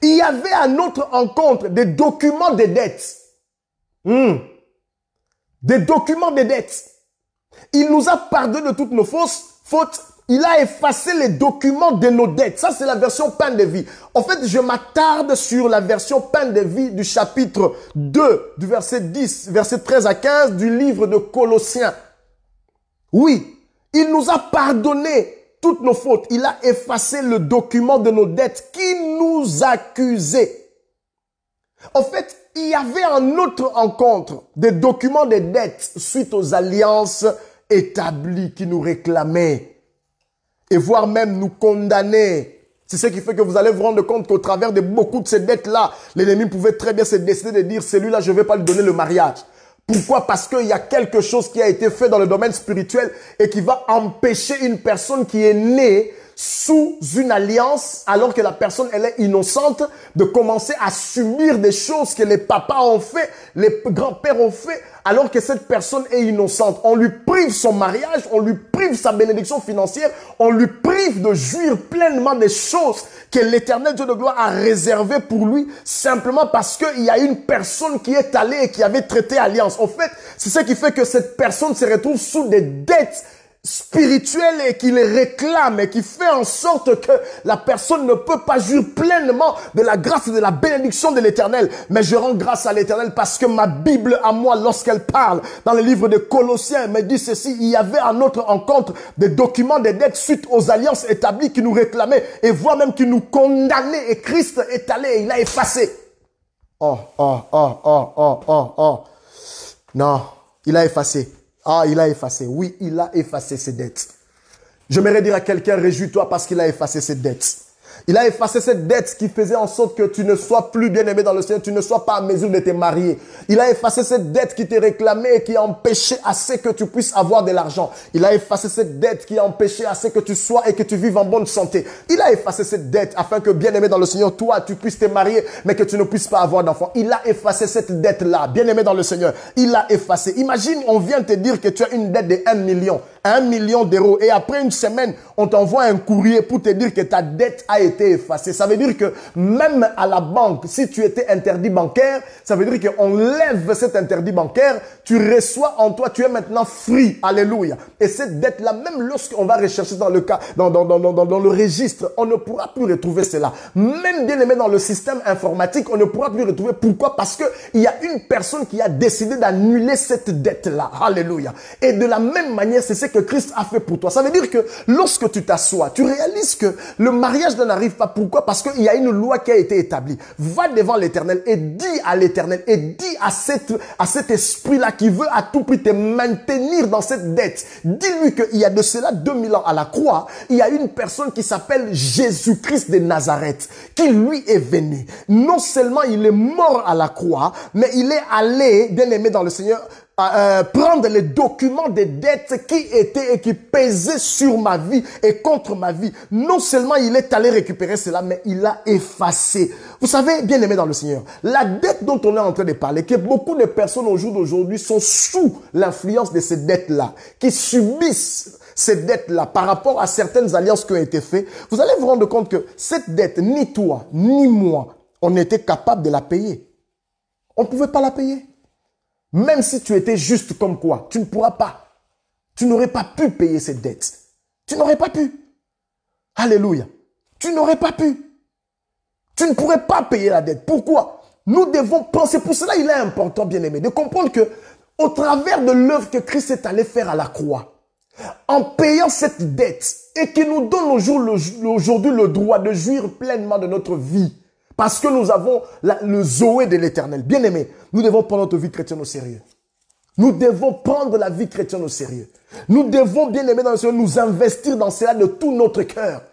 Il y avait à notre encontre des documents de dettes. Hmm. Des documents de dettes. Il nous a pardonné de toutes nos fausses fautes. Il a effacé les documents de nos dettes. Ça, c'est la version peine de vie. En fait, je m'attarde sur la version pain de vie du chapitre 2, du verset 10, verset 13 à 15 du livre de Colossiens. Oui, il nous a pardonné toutes nos fautes. Il a effacé le document de nos dettes qui nous accusait. En fait, il y avait un autre encontre des documents des dettes suite aux alliances établies qui nous réclamaient et voire même nous condamnaient. C'est ce qui fait que vous allez vous rendre compte qu'au travers de beaucoup de ces dettes-là, l'ennemi pouvait très bien se décider de dire, celui-là, je ne vais pas lui donner le mariage. Pourquoi Parce qu'il y a quelque chose qui a été fait dans le domaine spirituel et qui va empêcher une personne qui est née sous une alliance alors que la personne, elle est innocente, de commencer à subir des choses que les papas ont fait, les grands-pères ont fait, alors que cette personne est innocente. On lui prive son mariage, on lui prive sa bénédiction financière, on lui prive de jouir pleinement des choses que l'éternel Dieu de gloire a réservées pour lui simplement parce qu'il y a une personne qui est allée et qui avait traité alliance. En fait, c'est ce qui fait que cette personne se retrouve sous des dettes spirituel et qui les réclame et qui fait en sorte que la personne ne peut pas jouir pleinement de la grâce et de la bénédiction de l'éternel. Mais je rends grâce à l'éternel parce que ma Bible à moi, lorsqu'elle parle dans le livre de Colossiens, me dit ceci, il y avait à notre rencontre des documents des dettes suite aux alliances établies qui nous réclamaient et voire même qui nous condamnaient et Christ est allé et il a effacé. Oh, oh, oh, oh, oh, oh, oh. Non, il a effacé. Ah, il a effacé. Oui, il a effacé ses dettes. J'aimerais dire à quelqu'un, réjouis-toi parce qu'il a effacé ses dettes. Il a effacé cette dette qui faisait en sorte que tu ne sois plus bien-aimé dans le Seigneur, tu ne sois pas à mesure de te marier. Il a effacé cette dette qui t'est réclamée et qui empêchait assez que tu puisses avoir de l'argent. Il a effacé cette dette qui a empêchait assez que tu sois et que tu vives en bonne santé. Il a effacé cette dette afin que bien-aimé dans le Seigneur, toi, tu puisses te marier, mais que tu ne puisses pas avoir d'enfant. Il a effacé cette dette-là, bien-aimé dans le Seigneur. Il a effacé. Imagine, on vient te dire que tu as une dette de 1 million un million d'euros et après une semaine, on t'envoie un courrier pour te dire que ta dette a été effacée. Ça veut dire que même à la banque, si tu étais interdit bancaire, ça veut dire qu'on lève cet interdit bancaire, tu reçois en toi, tu es maintenant free. Alléluia. Et cette dette-là, même lorsqu'on va rechercher dans le cas, dans, dans, le registre, on ne pourra plus retrouver cela. Même bien aimé dans le système informatique, on ne pourra plus retrouver. Pourquoi? Parce que il y a une personne qui a décidé d'annuler cette dette-là. Alléluia. Et de la même manière, c'est ce que Christ a fait pour toi. Ça veut dire que lorsque tu t'assois, tu réalises que le mariage ne n'arrive pas. Pourquoi Parce qu'il y a une loi qui a été établie. Va devant l'Éternel et dis à l'Éternel et dis à, cette, à cet esprit-là qui veut à tout prix te maintenir dans cette dette. Dis-lui qu'il y a de cela 2000 ans à la croix, il y a une personne qui s'appelle Jésus-Christ de Nazareth qui lui est venu. Non seulement il est mort à la croix, mais il est allé, bien aimé dans le Seigneur, euh, prendre les documents des dettes qui étaient et qui pesaient sur ma vie et contre ma vie. Non seulement il est allé récupérer cela, mais il a effacé. Vous savez, bien aimé dans le Seigneur, la dette dont on est en train de parler, que beaucoup de personnes au jour d'aujourd'hui sont sous l'influence de ces dettes-là, qui subissent ces dettes-là par rapport à certaines alliances qui ont été faites, vous allez vous rendre compte que cette dette, ni toi, ni moi, on était capable de la payer. On ne pouvait pas la payer. Même si tu étais juste comme quoi, tu ne pourras pas. Tu n'aurais pas pu payer cette dette. Tu n'aurais pas pu. Alléluia. Tu n'aurais pas pu. Tu ne pourrais pas payer la dette. Pourquoi Nous devons penser. Pour cela, il est important, bien-aimé, de comprendre que au travers de l'œuvre que Christ est allé faire à la croix, en payant cette dette et qui nous donne aujourd'hui le droit de jouir pleinement de notre vie, parce que nous avons le Zoé de l'éternel. Bien aimé, nous devons prendre notre vie chrétienne au sérieux. Nous devons prendre la vie chrétienne au sérieux. Nous devons, bien aimer dans le Seigneur, nous investir dans cela de tout notre cœur.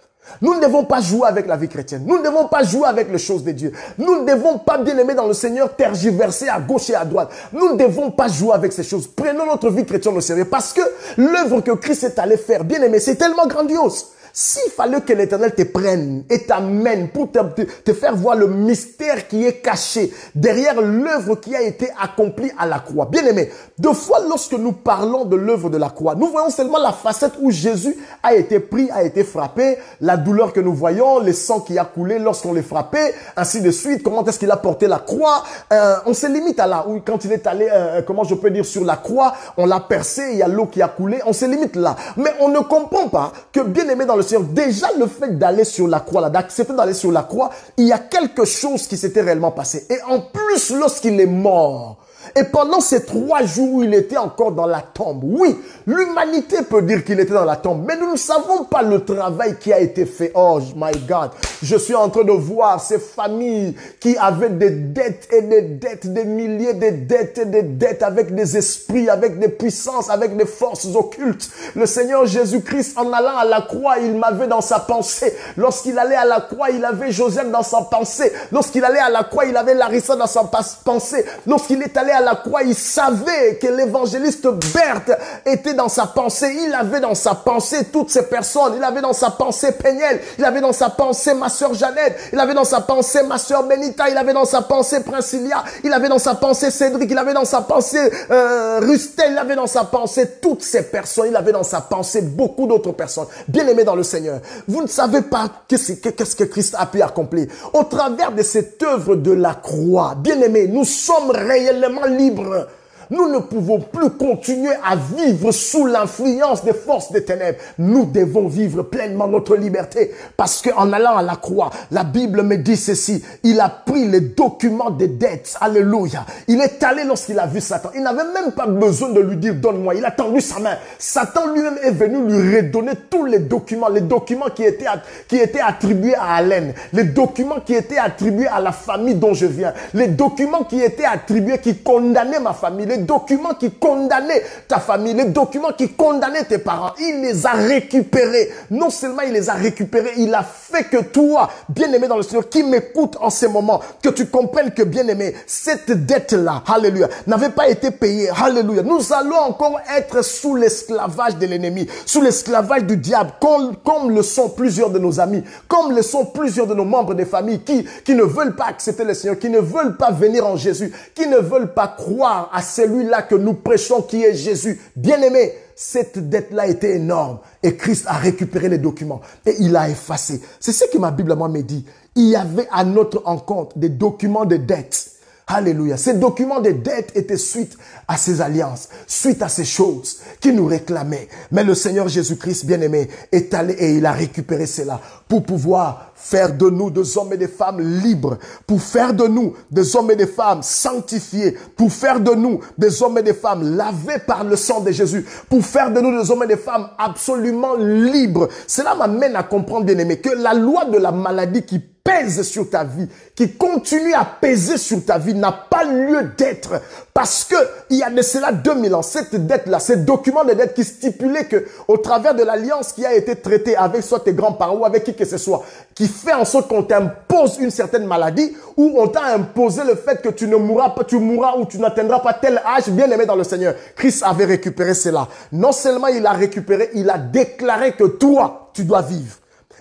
Nous ne devons pas jouer avec la vie chrétienne. Nous ne devons pas jouer avec les choses de Dieu. Nous ne devons pas, bien aimer dans le Seigneur, tergiverser à gauche et à droite. Nous ne devons pas jouer avec ces choses. Prenons notre vie chrétienne au sérieux parce que l'œuvre que Christ est allé faire, bien aimé, c'est tellement grandiose. S'il fallait que l'Éternel te prenne et t'amène pour te, faire voir le mystère qui est caché derrière l'œuvre qui a été accomplie à la croix. Bien aimé, deux fois lorsque nous parlons de l'œuvre de la croix, nous voyons seulement la facette où Jésus a été pris, a été frappé, la douleur que nous voyons, le sang qui a coulé lorsqu'on l'a frappé, ainsi de suite, comment est-ce qu'il a porté la croix. Euh, on se limite à là où quand il est allé, euh, euh, comment je peux dire, sur la croix, on l'a percé, il y a l'eau qui a coulé, on se limite là. Mais on ne comprend pas que bien aimé dans le déjà le fait d'aller sur la croix, d'accepter d'aller sur la croix, il y a quelque chose qui s'était réellement passé. Et en plus, lorsqu'il est mort, et pendant ces trois jours où il était encore dans la tombe, oui, l'humanité peut dire qu'il était dans la tombe, mais nous ne savons pas le travail qui a été fait. Oh my God, je suis en train de voir ces familles qui avaient des dettes et des dettes, des milliers de dettes et des dettes avec des esprits, avec des puissances, avec des forces occultes. Le Seigneur Jésus-Christ, en allant à la croix, il m'avait dans sa pensée. Lorsqu'il allait à la croix, il avait Joseph dans sa pensée. Lorsqu'il allait à la croix, il avait Larissa dans sa pensée. Lorsqu'il est allé à à la croix, il savait que l'évangéliste Berthe était dans sa pensée. Il avait dans sa pensée toutes ces personnes. Il avait dans sa pensée Peignel. Il avait dans sa pensée ma sœur Jeannette. Il avait dans sa pensée ma sœur Benita. Il avait dans sa pensée Princilia. Il avait dans sa pensée Cédric. Il avait dans sa pensée Rustel. Il avait dans sa pensée toutes ces personnes. Il avait dans sa pensée beaucoup d'autres personnes. Bien aimé dans le Seigneur. Vous ne savez pas qu'est-ce que, que Christ a pu accomplir. Au travers de cette œuvre de la croix, bien aimé, nous sommes réellement libre nous ne pouvons plus continuer à vivre sous l'influence des forces des ténèbres. Nous devons vivre pleinement notre liberté parce qu'en allant à la croix, la Bible me dit ceci. Il a pris les documents des dettes. Alléluia. Il est allé lorsqu'il a vu Satan. Il n'avait même pas besoin de lui dire donne-moi. Il a tendu sa main. Satan lui-même est venu lui redonner tous les documents, les documents qui étaient, qui étaient attribués à Allen, les documents qui étaient attribués à la famille dont je viens, les documents qui étaient attribués, qui condamnaient ma famille, documents qui condamnaient ta famille, les documents qui condamnaient tes parents, il les a récupérés. Non seulement il les a récupérés, il a fait que toi, bien-aimé dans le Seigneur, qui m'écoute en ce moment, que tu comprennes que, bien-aimé, cette dette-là, alléluia, n'avait pas été payée, alléluia. Nous allons encore être sous l'esclavage de l'ennemi, sous l'esclavage du diable, comme, comme le sont plusieurs de nos amis, comme le sont plusieurs de nos membres des familles qui, qui ne veulent pas accepter le Seigneur, qui ne veulent pas venir en Jésus, qui ne veulent pas croire à ce celui-là que nous prêchons qui est Jésus. Bien-aimé, cette dette-là était énorme et Christ a récupéré les documents et il a effacé. C'est ce que ma Bible m'a dit. Il y avait à notre encontre des documents de dette. Alléluia. Ces documents de dette étaient suite à ces alliances, suite à ces choses qui nous réclamaient. Mais le Seigneur Jésus-Christ, bien-aimé, est allé et il a récupéré cela pour pouvoir faire de nous des hommes et des femmes libres, pour faire de nous des hommes et des femmes sanctifiés, pour faire de nous des hommes et des femmes lavés par le sang de Jésus, pour faire de nous des hommes et des femmes absolument libres. Cela m'amène à comprendre, bien aimé, que la loi de la maladie qui pèse sur ta vie, qui continue à peser sur ta vie, n'a pas lieu d'être parce que il y a de cela 2000 ans, cette dette-là, ce document de dette qui stipulait que, au travers de l'alliance qui a été traitée avec soit tes grands-parents ou avec qui que ce soit, qui fait en sorte qu'on t'impose une certaine maladie ou on t'a imposé le fait que tu ne mourras pas, tu mourras ou tu n'atteindras pas tel âge, bien aimé dans le Seigneur. Christ avait récupéré cela. Non seulement il a récupéré, il a déclaré que toi, tu dois vivre.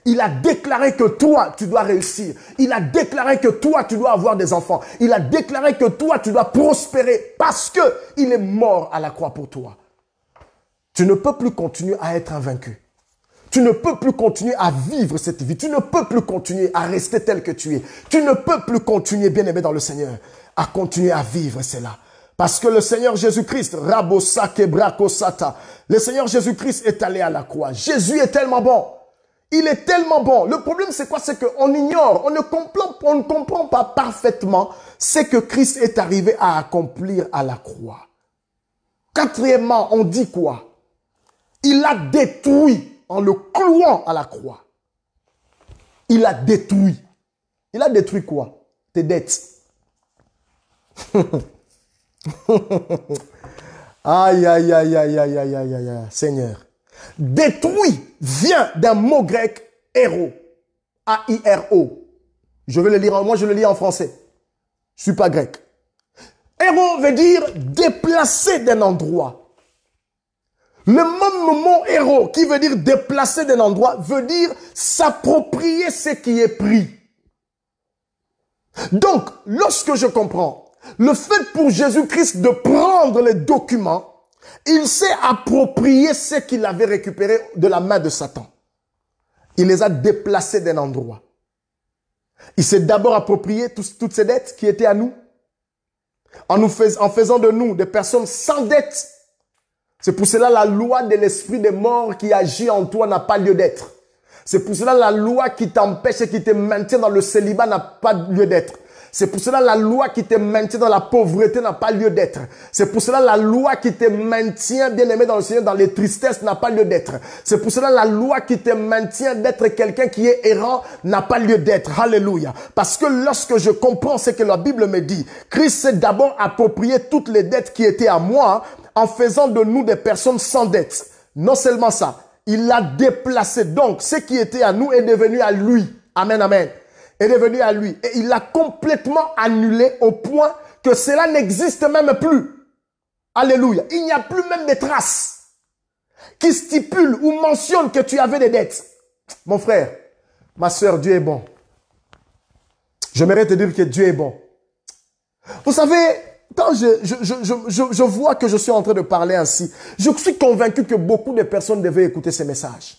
Il a déclaré que toi, tu dois réussir. Il a déclaré que toi, tu dois avoir des enfants. Il a déclaré que toi, tu dois prospérer parce que il est mort à la croix pour toi. Tu ne peux plus continuer à être invaincu. Tu ne peux plus continuer à vivre cette vie. Tu ne peux plus continuer à rester tel que tu es. Tu ne peux plus continuer, bien aimé dans le Seigneur, à continuer à vivre cela. Parce que le Seigneur Jésus-Christ, Rabosa Kebrakosata, le Seigneur Jésus-Christ est allé à la croix. Jésus est tellement bon. Il est tellement bon. Le problème, c'est quoi C'est qu'on ignore, on ne, comprend, on ne comprend pas parfaitement ce que Christ est arrivé à accomplir à la croix. Quatrièmement, on dit quoi Il a détruit en le clouant à la croix. Il a détruit. Il a détruit quoi Tes dettes. aïe, aïe, aïe, aïe, aïe, aïe, aïe, aïe, aïe, Seigneur. Détruit vient d'un mot grec héros. A-I-R-O. Je vais le lire, moi je le lis en français. Je suis pas grec. Héros veut dire déplacer d'un endroit. Le même mot héros qui veut dire déplacer d'un endroit veut dire s'approprier ce qui est pris. Donc, lorsque je comprends le fait pour Jésus-Christ de prendre les documents, il s'est approprié ce qu'il avait récupéré de la main de Satan. Il les a déplacés d'un endroit. Il s'est d'abord approprié toutes ces dettes qui étaient à nous. En, nous en faisant de nous des personnes sans dettes. C'est pour cela la loi de l'esprit des morts qui agit en toi n'a pas lieu d'être. C'est pour cela la loi qui t'empêche et qui te maintient dans le célibat n'a pas lieu d'être. C'est pour cela la loi qui te maintient dans la pauvreté n'a pas lieu d'être. C'est pour cela la loi qui te maintient, bien-aimé dans le Seigneur, dans les tristesses n'a pas lieu d'être. C'est pour cela la loi qui te maintient d'être quelqu'un qui est errant n'a pas lieu d'être. Alléluia. Parce que lorsque je comprends ce que la Bible me dit, Christ s'est d'abord approprié toutes les dettes qui étaient à moi en faisant de nous des personnes sans dettes. Non seulement ça, il a déplacé. Donc, ce qui était à nous est devenu à lui. Amen, amen est devenu à lui. Et il l'a complètement annulé au point que cela n'existe même plus. Alléluia. Il n'y a plus même des traces qui stipulent ou mentionnent que tu avais des dettes. Mon frère, ma soeur, Dieu est bon. J'aimerais te dire que Dieu est bon. Vous savez, quand je, je, je, je, vois que je suis en train de parler ainsi, je suis convaincu que beaucoup de personnes devaient écouter ces messages.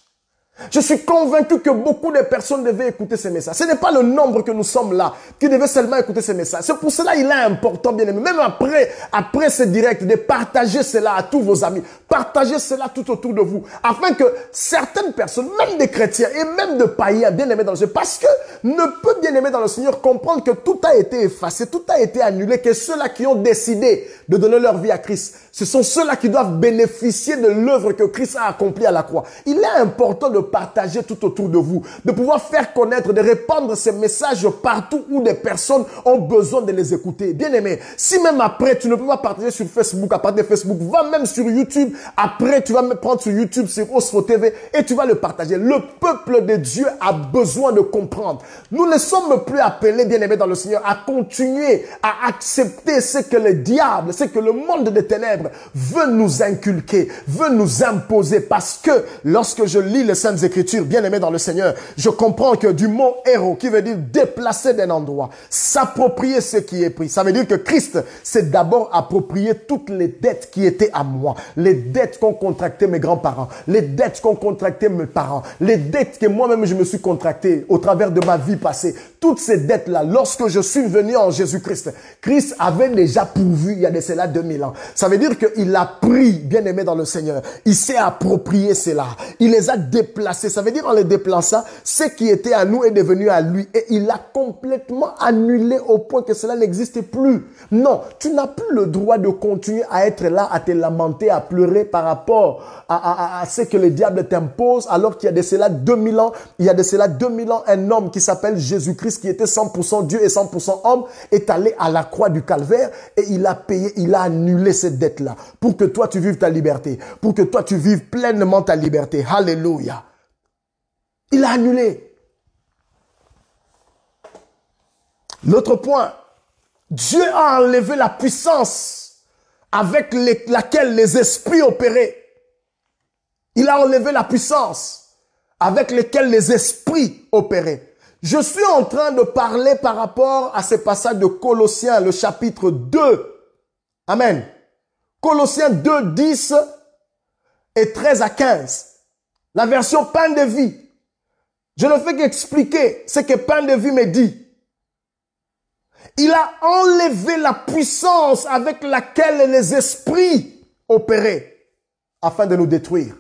Je suis convaincu que beaucoup de personnes devaient écouter ces messages. Ce n'est pas le nombre que nous sommes là qui devait seulement écouter ces messages. C'est pour cela il est important, bien aimé, même après, après ce direct, de partager cela à tous vos amis. Partagez cela tout autour de vous. Afin que certaines personnes, même des chrétiens et même de païens, bien aimés dans le Seigneur, parce que ne peut bien aimé dans le Seigneur comprendre que tout a été effacé, tout a été annulé, que ceux-là qui ont décidé de donner leur vie à Christ. Ce sont ceux-là qui doivent bénéficier de l'œuvre que Christ a accomplie à la croix. Il est important de partager tout autour de vous, de pouvoir faire connaître, de répandre ces messages partout où des personnes ont besoin de les écouter. Bien aimé, si même après tu ne peux pas partager sur Facebook, à partir de Facebook, va même sur YouTube. Après, tu vas me prendre sur YouTube, sur Osfo TV et tu vas le partager. Le peuple de Dieu a besoin de comprendre. Nous ne sommes plus appelés, bien aimés dans le Seigneur, à continuer à accepter ce que le diable, c'est que le monde des ténèbres veut nous inculquer, veut nous imposer. Parce que lorsque je lis les Saintes Écritures, bien aimé dans le Seigneur, je comprends que du mot héros, qui veut dire déplacer d'un endroit, s'approprier ce qui est pris, ça veut dire que Christ s'est d'abord approprié toutes les dettes qui étaient à moi, les dettes qu'ont contractées mes grands-parents, les dettes qu'ont contractées mes parents, les dettes que moi-même je me suis contractées au travers de ma vie passée. Toutes ces dettes-là, lorsque je suis venu en Jésus-Christ, Christ avait déjà pourvu, il y a des cela 2000 ans. Ça veut dire qu'il a pris, bien aimé dans le Seigneur. Il s'est approprié cela. Il les a déplacés. Ça veut dire en les déplaçant, ce qui était à nous est devenu à lui. Et il l'a complètement annulé au point que cela n'existe plus. Non, tu n'as plus le droit de continuer à être là, à te lamenter, à pleurer par rapport à, à ce que le diable t'impose, alors qu'il y a de cela 2000 ans, il y a de cela 2000 ans, un homme qui s'appelle Jésus-Christ, qui était 100% Dieu et 100% homme, est allé à la croix du calvaire et il a payé, il a annulé cette dette-là pour que toi tu vives ta liberté, pour que toi tu vives pleinement ta liberté. Alléluia. Il a annulé. L'autre point, Dieu a enlevé la puissance avec laquelle les esprits opéraient. Il a enlevé la puissance avec laquelle les esprits opéraient. Je suis en train de parler par rapport à ce passage de Colossiens, le chapitre 2, Amen. Colossiens 2, 10 et 13 à 15. La version pain de vie. Je ne fais qu'expliquer ce que pain de vie me dit. Il a enlevé la puissance avec laquelle les esprits opéraient afin de nous détruire.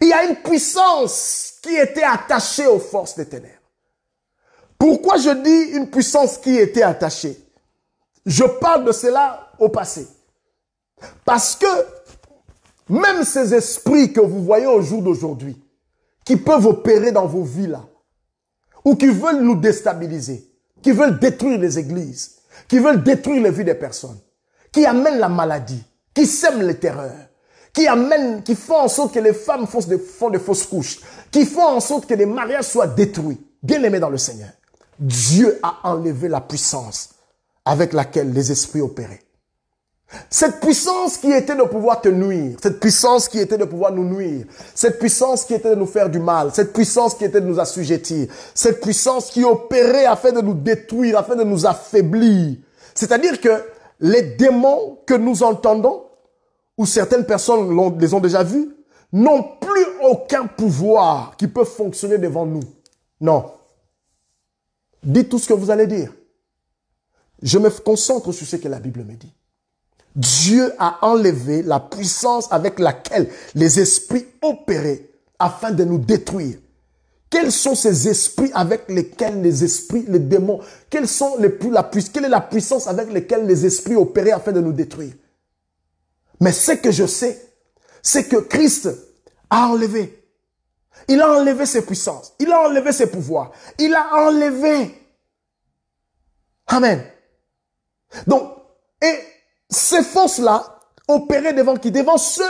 Il y a une puissance qui était attachée aux forces des ténèbres. Pourquoi je dis une puissance qui était attachée Je parle de cela au passé. Parce que même ces esprits que vous voyez au jour d'aujourd'hui, qui peuvent opérer dans vos vies là, ou qui veulent nous déstabiliser, qui veulent détruire les églises, qui veulent détruire les vies des personnes, qui amènent la maladie, qui sèment les terreurs, qui amènent, qui font en sorte que les femmes font des, font des fausses couches, qui font en sorte que les mariages soient détruits. Bien-aimés dans le Seigneur, Dieu a enlevé la puissance avec laquelle les esprits opéraient. Cette puissance qui était de pouvoir te nuire, cette puissance qui était de pouvoir nous nuire, cette puissance qui était de nous faire du mal, cette puissance qui était de nous assujettir, cette puissance qui opérait afin de nous détruire, afin de nous affaiblir. C'est-à-dire que les démons que nous entendons, ou certaines personnes les ont déjà vus, n'ont plus aucun pouvoir qui peut fonctionner devant nous. Non. Dites tout ce que vous allez dire. Je me concentre sur ce que la Bible me dit. Dieu a enlevé la puissance avec laquelle les esprits opéraient afin de nous détruire. Quels sont ces esprits avec lesquels les esprits, les démons, quels sont les, la, quelle est la puissance avec laquelle les esprits opéraient afin de nous détruire Mais ce que je sais, c'est que Christ a enlevé. Il a enlevé ses puissances. Il a enlevé ses pouvoirs. Il a enlevé. Amen. Donc, ces forces-là opéraient devant qui Devant ceux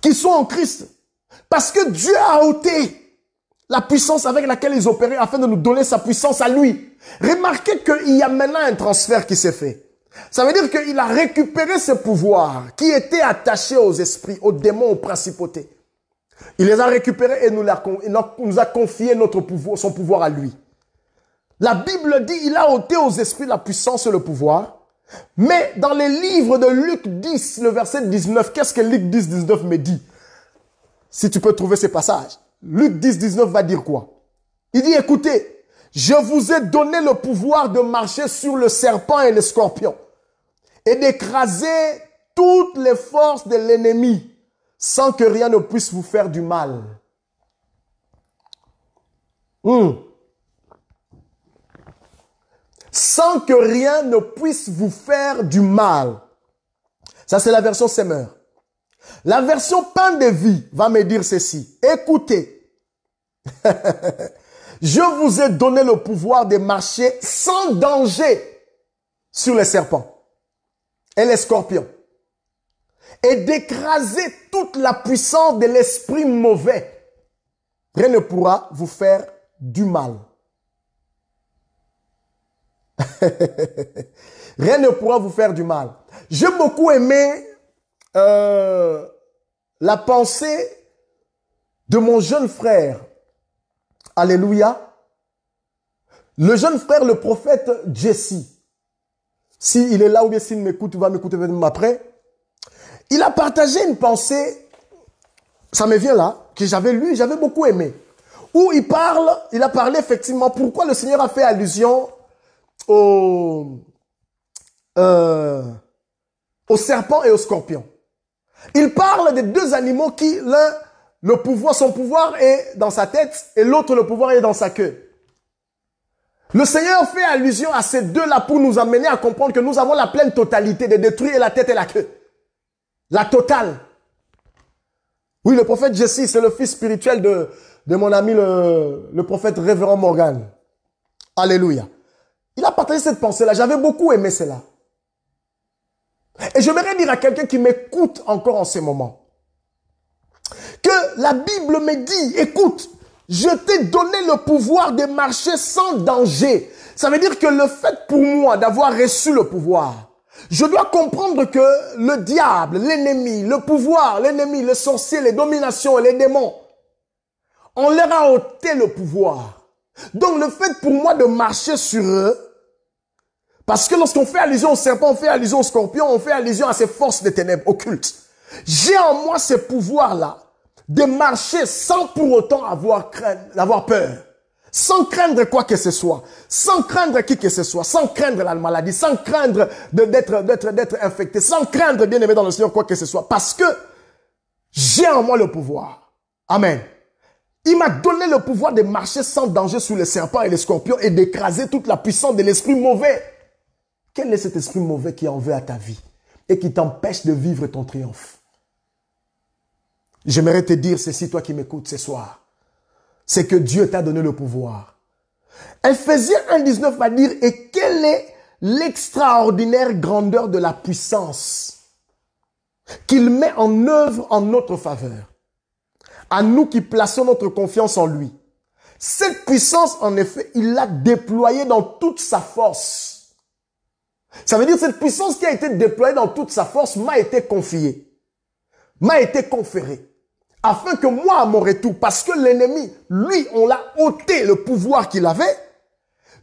qui sont en Christ. Parce que Dieu a ôté la puissance avec laquelle ils opéraient afin de nous donner sa puissance à lui. Remarquez qu'il y a maintenant un transfert qui s'est fait. Ça veut dire qu'il a récupéré ses pouvoirs qui étaient attachés aux esprits, aux démons, aux principautés. Il les a récupérés et nous, a, nous a confié notre pouvoir, son pouvoir à lui. La Bible dit, il a ôté aux esprits la puissance et le pouvoir. Mais dans les livres de Luc 10, le verset 19, qu'est-ce que Luc 10, 19 me dit Si tu peux trouver ces passages. Luc 10, 19 va dire quoi Il dit, écoutez, je vous ai donné le pouvoir de marcher sur le serpent et le scorpion et d'écraser toutes les forces de l'ennemi sans que rien ne puisse vous faire du mal. Hum! sans que rien ne puisse vous faire du mal. Ça, c'est la version semeur. La version pain de vie va me dire ceci. Écoutez, je vous ai donné le pouvoir de marcher sans danger sur les serpents et les scorpions et d'écraser toute la puissance de l'esprit mauvais. Rien ne pourra vous faire du mal. Rien ne pourra vous faire du mal. J'ai beaucoup aimé euh, la pensée de mon jeune frère. Alléluia. Le jeune frère, le prophète Jesse. S'il est là ou bien s'il m'écoute, il va m'écouter même après. Il a partagé une pensée, ça me vient là, que j'avais lu, j'avais beaucoup aimé. Où il parle, il a parlé effectivement pourquoi le Seigneur a fait allusion au, euh, au serpent et au scorpion. Il parle des deux animaux qui, l'un, le pouvoir, son pouvoir est dans sa tête et l'autre, le pouvoir est dans sa queue. Le Seigneur fait allusion à ces deux-là pour nous amener à comprendre que nous avons la pleine totalité de détruire la tête et la queue. La totale. Oui, le prophète Jesse, c'est le fils spirituel de, de mon ami le, le prophète révérend Morgan. Alléluia. Il a partagé cette pensée-là. J'avais beaucoup aimé cela. Et je voudrais dire à quelqu'un qui m'écoute encore en ce moment que la Bible me dit, écoute, je t'ai donné le pouvoir de marcher sans danger. Ça veut dire que le fait pour moi d'avoir reçu le pouvoir, je dois comprendre que le diable, l'ennemi, le pouvoir, l'ennemi, le sorcier, les dominations et les démons, on leur a ôté le pouvoir. Donc le fait pour moi de marcher sur eux, parce que lorsqu'on fait allusion au serpent, on fait allusion au scorpion, on fait allusion à ces forces des ténèbres occultes. J'ai en moi ce pouvoir-là de marcher sans pour autant avoir crainte, d'avoir peur. Sans craindre quoi que ce soit. Sans craindre qui que ce soit. Sans craindre la maladie. Sans craindre d'être, d'être, d'être infecté. Sans craindre, bien aimé dans le Seigneur, quoi que ce soit. Parce que j'ai en moi le pouvoir. Amen. Il m'a donné le pouvoir de marcher sans danger sous les serpents et les scorpions et d'écraser toute la puissance de l'esprit mauvais. Quel est cet esprit mauvais qui en veut à ta vie et qui t'empêche de vivre ton triomphe J'aimerais te dire ceci, toi qui m'écoutes ce soir. C'est que Dieu t'a donné le pouvoir. Ephésiens 1.19 va dire, et quelle est l'extraordinaire grandeur de la puissance qu'il met en œuvre en notre faveur à nous qui plaçons notre confiance en lui. Cette puissance, en effet, il l'a déployée dans toute sa force. Ça veut dire cette puissance qui a été déployée dans toute sa force m'a été confiée, m'a été conférée, afin que moi, à mon retour, parce que l'ennemi, lui, on l'a ôté le pouvoir qu'il avait,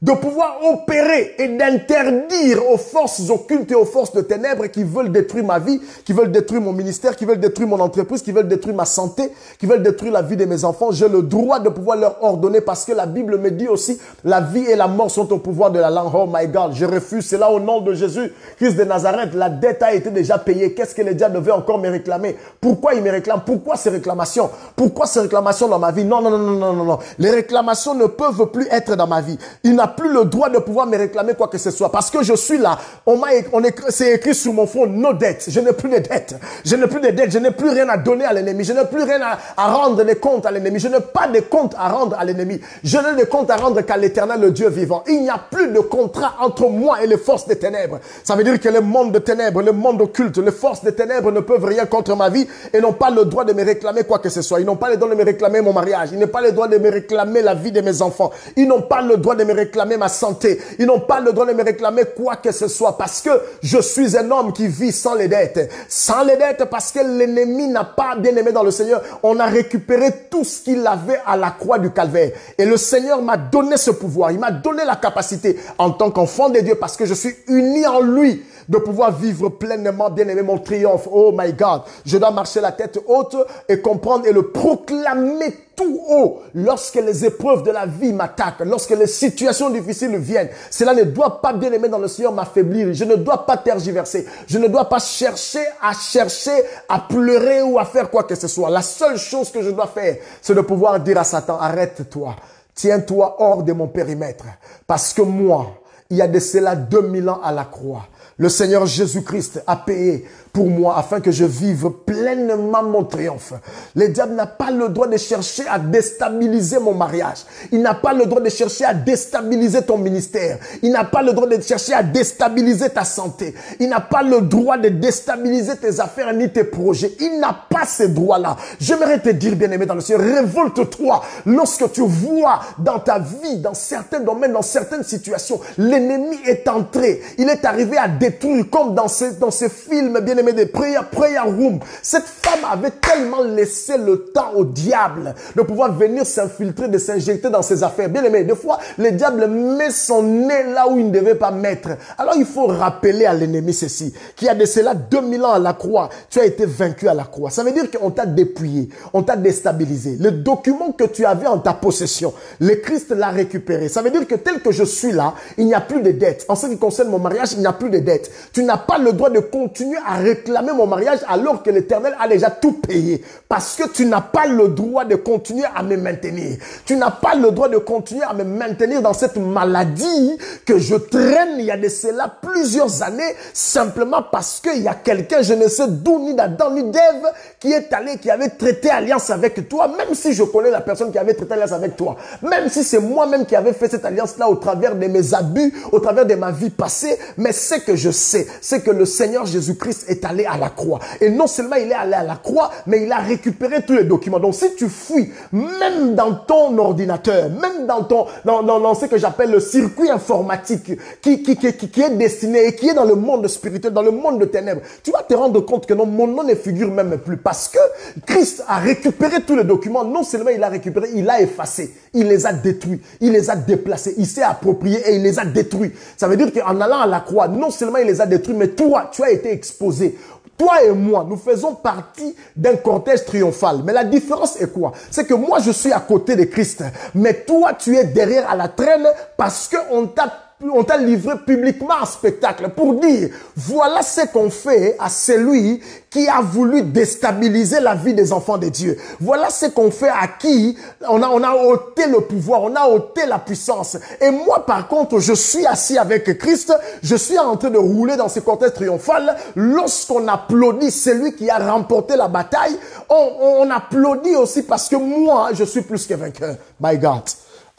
de pouvoir opérer et d'interdire aux forces occultes et aux forces de ténèbres qui veulent détruire ma vie, qui veulent détruire mon ministère, qui veulent détruire mon entreprise, qui veulent détruire ma santé, qui veulent détruire la vie de mes enfants. J'ai le droit de pouvoir leur ordonner parce que la Bible me dit aussi, la vie et la mort sont au pouvoir de la langue. Oh my God, je refuse cela au nom de Jésus, Christ de Nazareth. La dette a été déjà payée. Qu'est-ce que les diables devaient encore me réclamer Pourquoi ils me réclament Pourquoi ces réclamations Pourquoi ces réclamations dans ma vie Non, non, non, non, non, non, non. Les réclamations ne peuvent plus être dans ma vie. Il plus le droit de pouvoir me réclamer quoi que ce soit. Parce que je suis là. On m'a, on est c'est écrit sur mon front, nos dettes. Je n'ai plus de dettes. Je n'ai plus de dettes. Je n'ai plus rien à donner à l'ennemi. Je n'ai plus rien à, rendre les comptes à l'ennemi. Je n'ai pas de comptes à rendre à l'ennemi. Je n'ai de comptes à rendre qu'à l'éternel, le Dieu vivant. Il n'y a plus de contrat entre moi et les forces des ténèbres. Ça veut dire que le monde des ténèbres, le monde occulte, les forces des ténèbres ne peuvent rien contre ma vie et n'ont pas le droit de me réclamer quoi que ce soit. Ils n'ont pas le droit de me réclamer mon mariage. Ils n'ont pas le droit de me réclamer la vie de mes enfants. Ils n'ont pas le droit de me réclamer ma santé. Ils n'ont pas le droit de me réclamer quoi que ce soit parce que je suis un homme qui vit sans les dettes. Sans les dettes parce que l'ennemi n'a pas bien aimé dans le Seigneur. On a récupéré tout ce qu'il avait à la croix du calvaire. Et le Seigneur m'a donné ce pouvoir. Il m'a donné la capacité en tant qu'enfant de Dieu parce que je suis uni en lui de pouvoir vivre pleinement, bien aimé, mon triomphe. Oh my God. Je dois marcher la tête haute et comprendre et le proclamer tout haut lorsque les épreuves de la vie m'attaquent, lorsque les situations difficiles viennent. Cela ne doit pas, bien aimé, dans le Seigneur m'affaiblir. Je ne dois pas tergiverser. Je ne dois pas chercher à chercher, à pleurer ou à faire quoi que ce soit. La seule chose que je dois faire, c'est de pouvoir dire à Satan, arrête-toi. Tiens-toi hors de mon périmètre. Parce que moi, il y a de cela 2000 ans à la croix. Le Seigneur Jésus-Christ a payé pour moi afin que je vive pleinement mon triomphe. Le diable n'a pas le droit de chercher à déstabiliser mon mariage. Il n'a pas le droit de chercher à déstabiliser ton ministère. Il n'a pas le droit de chercher à déstabiliser ta santé. Il n'a pas le droit de déstabiliser tes affaires ni tes projets. Il n'a pas ces droits là J'aimerais te dire, bien-aimé dans le ciel, révolte-toi lorsque tu vois dans ta vie, dans certains domaines, dans certaines situations, l'ennemi est entré. Il est arrivé à détruire comme dans ces, dans ces films, bien-aimé des prières prière, room. Cette femme avait tellement laissé le temps au diable de pouvoir venir s'infiltrer, de s'injecter dans ses affaires. Bien aimé, des fois, le diable met son nez là où il ne devait pas mettre. Alors il faut rappeler à l'ennemi ceci, qu'il y a de cela 2000 ans à la croix, tu as été vaincu à la croix. Ça veut dire qu'on t'a dépouillé, on t'a déstabilisé. Le document que tu avais en ta possession, le Christ l'a récupéré. Ça veut dire que tel que je suis là, il n'y a plus de dette. En ce qui concerne mon mariage, il n'y a plus de dette. Tu n'as pas le droit de continuer à réclamer mon mariage alors que l'Éternel a déjà tout payé. Parce que tu n'as pas le droit de continuer à me maintenir. Tu n'as pas le droit de continuer à me maintenir dans cette maladie que je traîne il y a de cela plusieurs années simplement parce qu'il y a quelqu'un, je ne sais d'où, ni d'Adam, ni d'Ève, qui est allé, qui avait traité alliance avec toi, même si je connais la personne qui avait traité alliance avec toi, même si c'est moi-même qui avait fait cette alliance-là au travers de mes abus, au travers de ma vie passée, mais ce que je sais, c'est que le Seigneur Jésus-Christ est allé à la croix. Et non seulement il est allé à la croix, mais il a récupéré tous les documents. Donc si tu fuis, même dans ton ordinateur, même dans ton, dans, dans, ce que j'appelle le circuit informatique qui, qui, qui, qui, est destiné et qui est dans le monde spirituel, dans le monde de ténèbres, tu vas te rendre compte que non, mon nom ne figure même plus parce que Christ a récupéré tous les documents. Non seulement il a récupéré, il a effacé. Il les a détruits. Il les a déplacés. Il s'est approprié et il les a détruits. Ça veut dire qu'en allant à la croix, non seulement il les a détruits, mais toi, tu as été exposé. Toi et moi, nous faisons partie d'un cortège triomphal. Mais la différence est quoi C'est que moi, je suis à côté de Christ. Mais toi, tu es derrière à la traîne parce qu'on t'a on t'a livré publiquement un spectacle pour dire, voilà ce qu'on fait à celui qui a voulu déstabiliser la vie des enfants de Dieu. Voilà ce qu'on fait à qui on a, on a ôté le pouvoir, on a ôté la puissance. Et moi, par contre, je suis assis avec Christ, je suis en train de rouler dans ce contexte triomphal. Lorsqu'on applaudit celui qui a remporté la bataille, on, on applaudit aussi parce que moi, je suis plus que vainqueur. My God.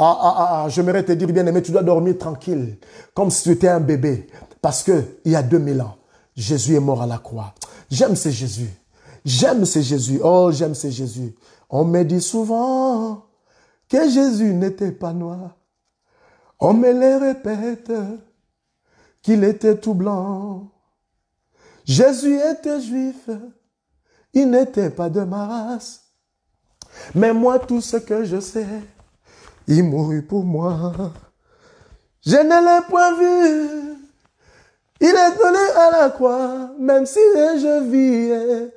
Ah, ah, ah, ah, j'aimerais te dire, bien-aimé, tu dois dormir tranquille, comme si tu étais un bébé. Parce que il y a 2000 ans, Jésus est mort à la croix. J'aime ce Jésus. J'aime ce Jésus. Oh, j'aime ce Jésus. On me dit souvent que Jésus n'était pas noir. On me les répète qu'il était tout blanc. Jésus était juif. Il n'était pas de ma race. Mais moi, tout ce que je sais, il mourut pour moi. Je ne l'ai point vu, il est donné à la croix, même si je vis.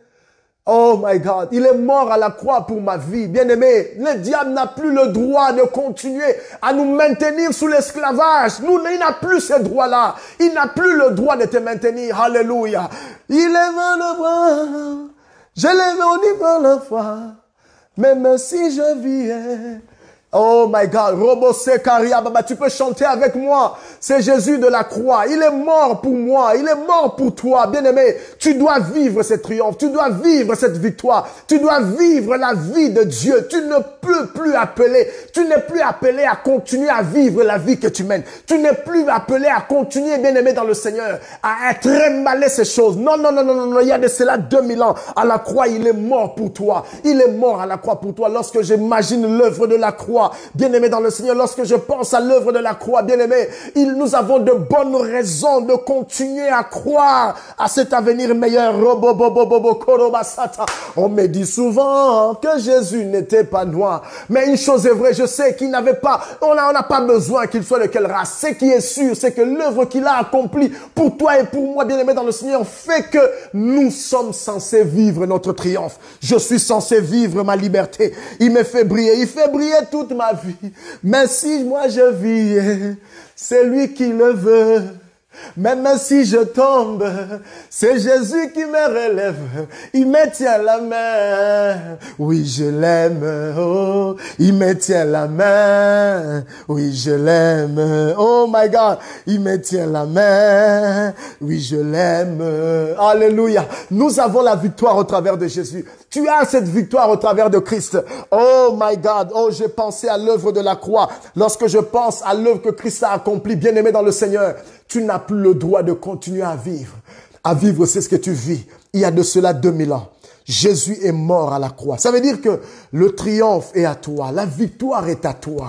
Oh my God, il est mort à la croix pour ma vie. Bien-aimé, le diable n'a plus le droit de continuer à nous maintenir sous l'esclavage. Nous, il n'a plus ce droit-là. Il n'a plus le droit de te maintenir. Hallelujah. Il est le Je l'ai niveau de la foi. Même si je vivais, Oh my God, Sekaria, ah, Baba, tu peux chanter avec moi. C'est Jésus de la croix. Il est mort pour moi. Il est mort pour toi, bien-aimé. Tu dois vivre ce triomphe. Tu dois vivre cette victoire. Tu dois vivre la vie de Dieu. Tu ne peux plus appeler. Tu n'es plus appelé à continuer à vivre la vie que tu mènes. Tu n'es plus appelé à continuer, bien-aimé, dans le Seigneur, à être emballé ces choses. Non, non, non, non, non, non. Il y a de cela 2000 ans. À la croix, il est mort pour toi. Il est mort à la croix pour toi. Lorsque j'imagine l'œuvre de la croix, Bien-aimé dans le Seigneur, lorsque je pense à l'œuvre de la croix, bien-aimé, nous avons de bonnes raisons de continuer à croire à cet avenir meilleur. On me dit souvent que Jésus n'était pas noir. Mais une chose est vraie, je sais qu'il n'avait pas, on n'a pas besoin qu'il soit de quelle race. Ce qui est sûr, c'est que l'œuvre qu'il a accomplie pour toi et pour moi, bien-aimé dans le Seigneur, fait que nous sommes censés vivre notre triomphe. Je suis censé vivre ma liberté. Il me fait briller. Il fait briller toute ma vie. Mais si moi je vis, c'est lui qui le veut. Même si je tombe, c'est Jésus qui me relève. Il me tient la main. Oui, je l'aime. Oh, il me tient la main. Oui, je l'aime. Oh my God. Il me tient la main. Oui, je l'aime. Alléluia. Nous avons la victoire au travers de Jésus. Tu as cette victoire au travers de Christ. Oh my God. Oh, j'ai pensé à l'œuvre de la croix. Lorsque je pense à l'œuvre que Christ a accomplie, bien aimé dans le Seigneur, tu n'as plus le droit de continuer à vivre. À vivre, c'est ce que tu vis. Il y a de cela 2000 ans. Jésus est mort à la croix. Ça veut dire que le triomphe est à toi, la victoire est à toi,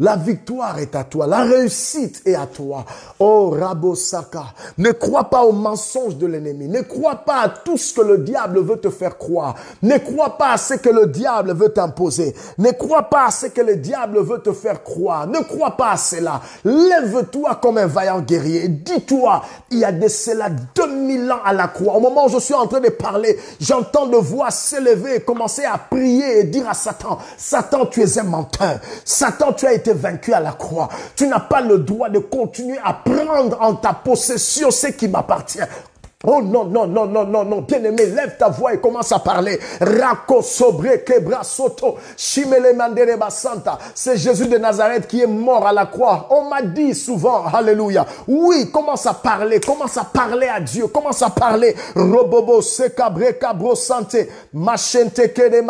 la victoire est à toi, la réussite est à toi. Oh Rabosaka, ne crois pas aux mensonges de l'ennemi, ne crois pas à tout ce que le diable veut te faire croire, ne crois pas à ce que le diable veut t'imposer, ne crois pas à ce que le diable veut te faire croire, ne crois pas à cela. Lève-toi comme un vaillant guerrier, dis-toi, il y a de cela 2000 ans à la croix. Au moment où je suis en train de parler, j'entends de voix s'élever et commencer à prier et dire à Satan, Satan, tu es un menteur. Satan, tu as été vaincu à la croix. Tu n'as pas le droit de continuer à prendre en ta possession ce qui m'appartient. Oh non, non, non, non, non, non. Bien-aimé, lève ta voix et commence à parler. Rako sobre Kebra, soto. Shimele mandere basanta. C'est Jésus de Nazareth qui est mort à la croix. On m'a dit souvent, hallelujah. Oui, commence à parler, commence à parler à Dieu, commence à parler. Robobo sekabre kabro santé. Machente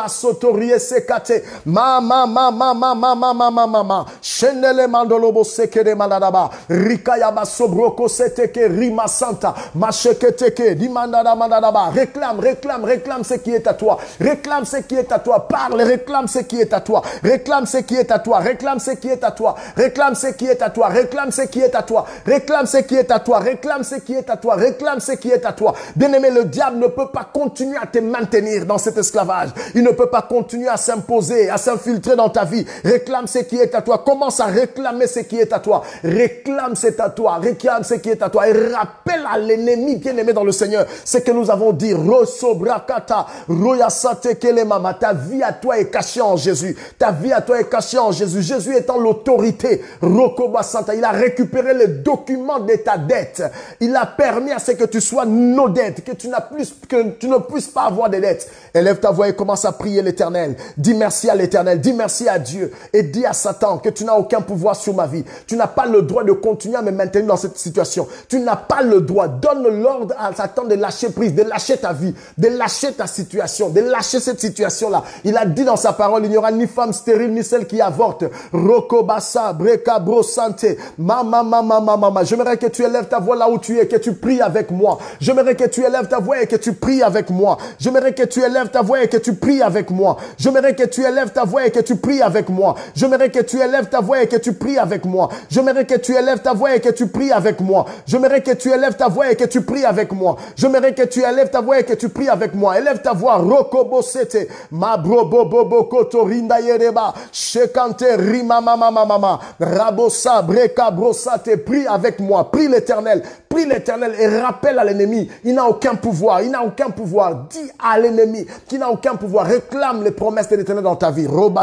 Soto, Rie, sekate. Ma, ma, ma, ma, ma, ma, ma, ma, ma, ma, ma. Chenele mandolobo Rika, maladaba. Rikayaba sobroko Teke, rima santa. chekete. Réclame, réclame, réclame ce qui est à toi. Réclame ce qui est à toi. Parle, réclame ce qui est à toi. Réclame ce qui est à toi. Réclame ce qui est à toi. Réclame ce qui est à toi. Réclame ce qui est à toi. Réclame ce qui est à toi. Réclame ce qui est à toi. Réclame ce qui est à toi. Bien-aimé, le diable ne peut pas continuer à te maintenir dans cet esclavage. Il ne peut pas continuer à s'imposer, à s'infiltrer dans ta vie. Réclame ce qui est à toi. Commence à réclamer ce qui est à toi. Réclame est à toi. Réclame ce qui est à toi. Et rappelle à l'ennemi bien-aimé dans le Seigneur, c'est que nous avons dit, Rosobrakata, Kelemama, ta vie à toi est cachée en Jésus. Ta vie à toi est cachée en Jésus. Jésus étant l'autorité, Santa, il a récupéré les documents de ta dette. Il a permis à ce que tu sois nos dettes, que tu n'as plus, que tu ne puisses pas avoir de dettes. Élève ta voix et commence à prier l'éternel. Dis merci à l'éternel. Dis merci à Dieu et dis à Satan que tu n'as aucun pouvoir sur ma vie. Tu n'as pas le droit de continuer à me maintenir dans cette situation. Tu n'as pas le droit. Donne l'ordre à Satan de lâcher prise, de lâcher ta vie, de lâcher ta situation, de lâcher cette situation-là. Il a dit dans sa parole, il n'y aura ni femme stérile, ni celle qui avorte. Rokobasa, Brekabro, maman, Mama, Mama, Mama, Mama. J'aimerais que tu élèves ta voix là où tu es, que tu pries avec moi. J'aimerais que tu élèves ta voix et que tu pries avec moi. J'aimerais que tu élèves ta voix et que tu pries avec moi. J'aimerais que tu élèves ta voix et que tu pries avec moi. J'aimerais que tu élèves ta voix et que tu pries avec moi. J'aimerais que tu élèves ta voix et que tu pries avec moi. J'aimerais que tu élèves ta voix et que tu pries avec moi. J'aimerais que tu élèves ta voix et que tu pries avec moi. Élève ta voix. Rokobosete. kotorinda yereba. Shekante rima mama mama. Rabosa breka brosate. Prie avec moi. Prie l'éternel prie l'éternel et rappelle à l'ennemi, il n'a aucun pouvoir, il n'a aucun pouvoir. Dis à l'ennemi qu'il n'a aucun pouvoir. Réclame les promesses de l'éternel dans ta vie. Roba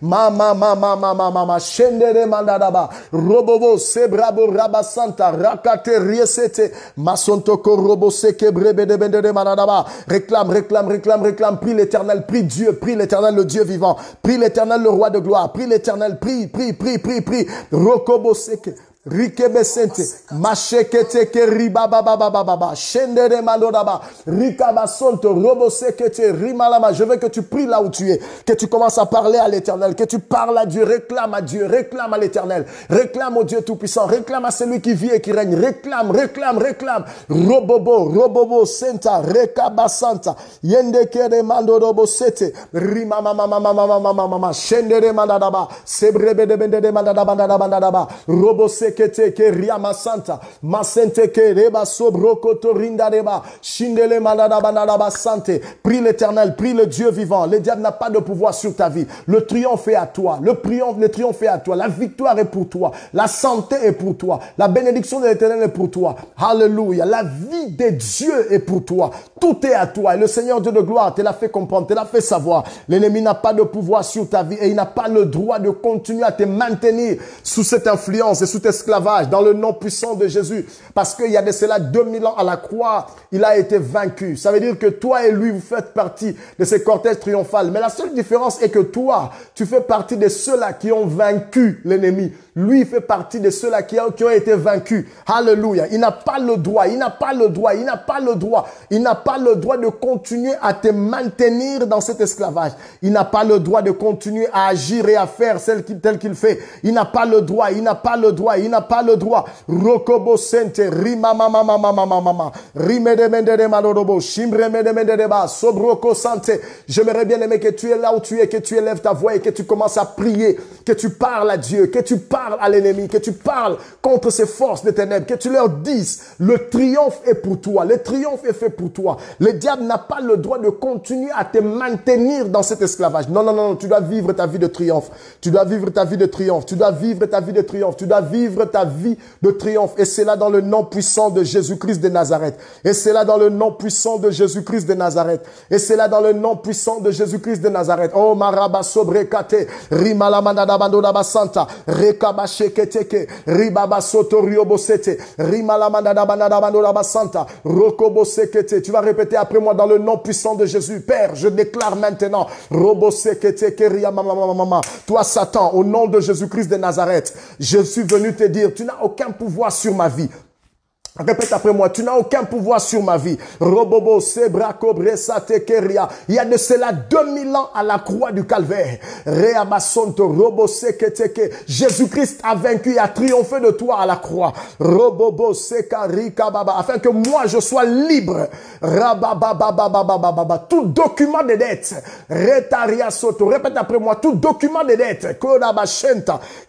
mama, rabasanta, rakate, Réclame, réclame, réclame, réclame. Prie l'éternel, prie Dieu, prie l'éternel, le Dieu vivant. Prie l'éternel, le roi de gloire. Prie l'éternel, prie, prie, prie, prie, prie. Rokobo Rikebesente, mashekete ke ribabababababa, shendere malodaba, rikabasonte, robosekete, rimalama. Je veux que tu pries là où tu es, que tu commences à parler à l'éternel, que tu parles à Dieu, réclame à Dieu, réclame à l'éternel, réclame au Dieu Tout-Puissant, réclame à celui qui vit et qui règne, réclame, réclame, réclame. Robobo, robobo, senta, rekabasanta, de mando robosete, rimamamamamamamamamama, shendere mandadaba, mandada mandadaba, mandadaba, mandadaba, roboseke, prie l'éternel prie le Dieu vivant le diable n'a pas de pouvoir sur ta vie le triomphe est à toi le triomphe le triomphe est à toi la victoire est pour toi la santé est pour toi la bénédiction de l'éternel est pour toi alléluia la vie de Dieu est pour toi tout est à toi et le Seigneur Dieu de gloire te l'a fait comprendre te l'a fait savoir l'ennemi n'a pas de pouvoir sur ta vie et il n'a pas le droit de continuer à te maintenir sous cette influence et sous tes dans le nom puissant de Jésus. Parce qu'il y a de cela 2000 ans à la croix, il a été vaincu. Ça veut dire que toi et lui, vous faites partie de ces cortèges triomphales. Mais la seule différence est que toi, tu fais partie de ceux-là qui ont vaincu l'ennemi. Lui fait partie de ceux-là qui ont, été vaincus. Alléluia. Il n'a pas le droit, il n'a pas le droit, il n'a pas le droit. Il n'a pas le droit de continuer à te maintenir dans cet esclavage. Il n'a pas le droit de continuer à agir et à faire tel qu'il fait. Il n'a pas le droit, il n'a pas le droit, il n'a pas le droit. rocobo sente, rima mama mama mama mama, rime de mende de malorobo, mende mende de sobroco sante. J'aimerais bien aimer que tu es là où tu es, que tu élèves ta voix et que tu commences à prier, que tu parles à Dieu, que tu parles à l'ennemi, que tu parles contre ces forces de ténèbres, que tu leur dises, le triomphe est pour toi, le triomphe est fait pour toi. Le diable n'a pas le droit de continuer à te maintenir dans cet esclavage. Non, non, non, tu dois vivre ta vie de triomphe. Tu dois vivre ta vie de triomphe. Tu dois vivre ta vie de triomphe. Tu dois vivre ta vie de triomphe. Et c'est là dans le nom puissant de Jésus-Christ de Nazareth. Et c'est là dans le nom puissant de Jésus-Christ de Nazareth. Et c'est là dans le nom puissant de Jésus-Christ de Nazareth. Oh, Tu vas répéter après moi dans le nom puissant de Jésus. Père, je déclare maintenant, mama Toi, Satan, au nom de Jésus-Christ de Nazareth, je suis venu te dire, tu n'as aucun pouvoir sur ma vie. Répète après moi, tu n'as aucun pouvoir sur ma vie. Robobo, Il y a de cela 2000 ans à la croix du Calvaire. Reabasonto, Robo, Jésus-Christ a vaincu et a triomphé de toi à la croix. Robobo, Sekarika, Baba. Afin que moi, je sois libre. Tout document de dette. Retaria Soto. Répète après moi, tout document de dette.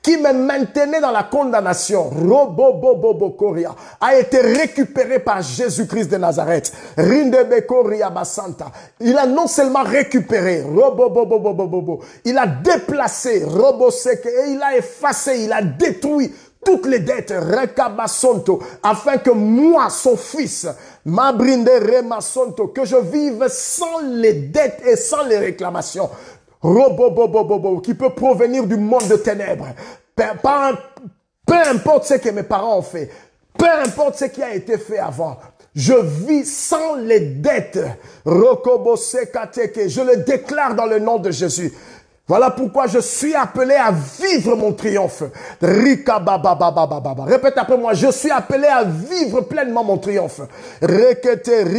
Qui me maintenait dans la condamnation. Robobobobo, Koria. A été récupéré par Jésus-Christ de Nazareth. Rindebeko Riabasanta. Il a non seulement récupéré, robo, il a déplacé, robo et il a effacé, il a détruit toutes les dettes, Rekabasonto, afin que moi, son fils, Mabrinde Remasonto, que je vive sans les dettes et sans les réclamations. bobo qui peut provenir du monde de ténèbres. peu importe ce que mes parents ont fait, peu importe ce qui a été fait avant, je vis sans les dettes. Je le déclare dans le nom de Jésus. Voilà pourquoi je suis appelé à vivre mon triomphe. Baba Baba Baba Répète après moi, je suis appelé à vivre pleinement mon triomphe.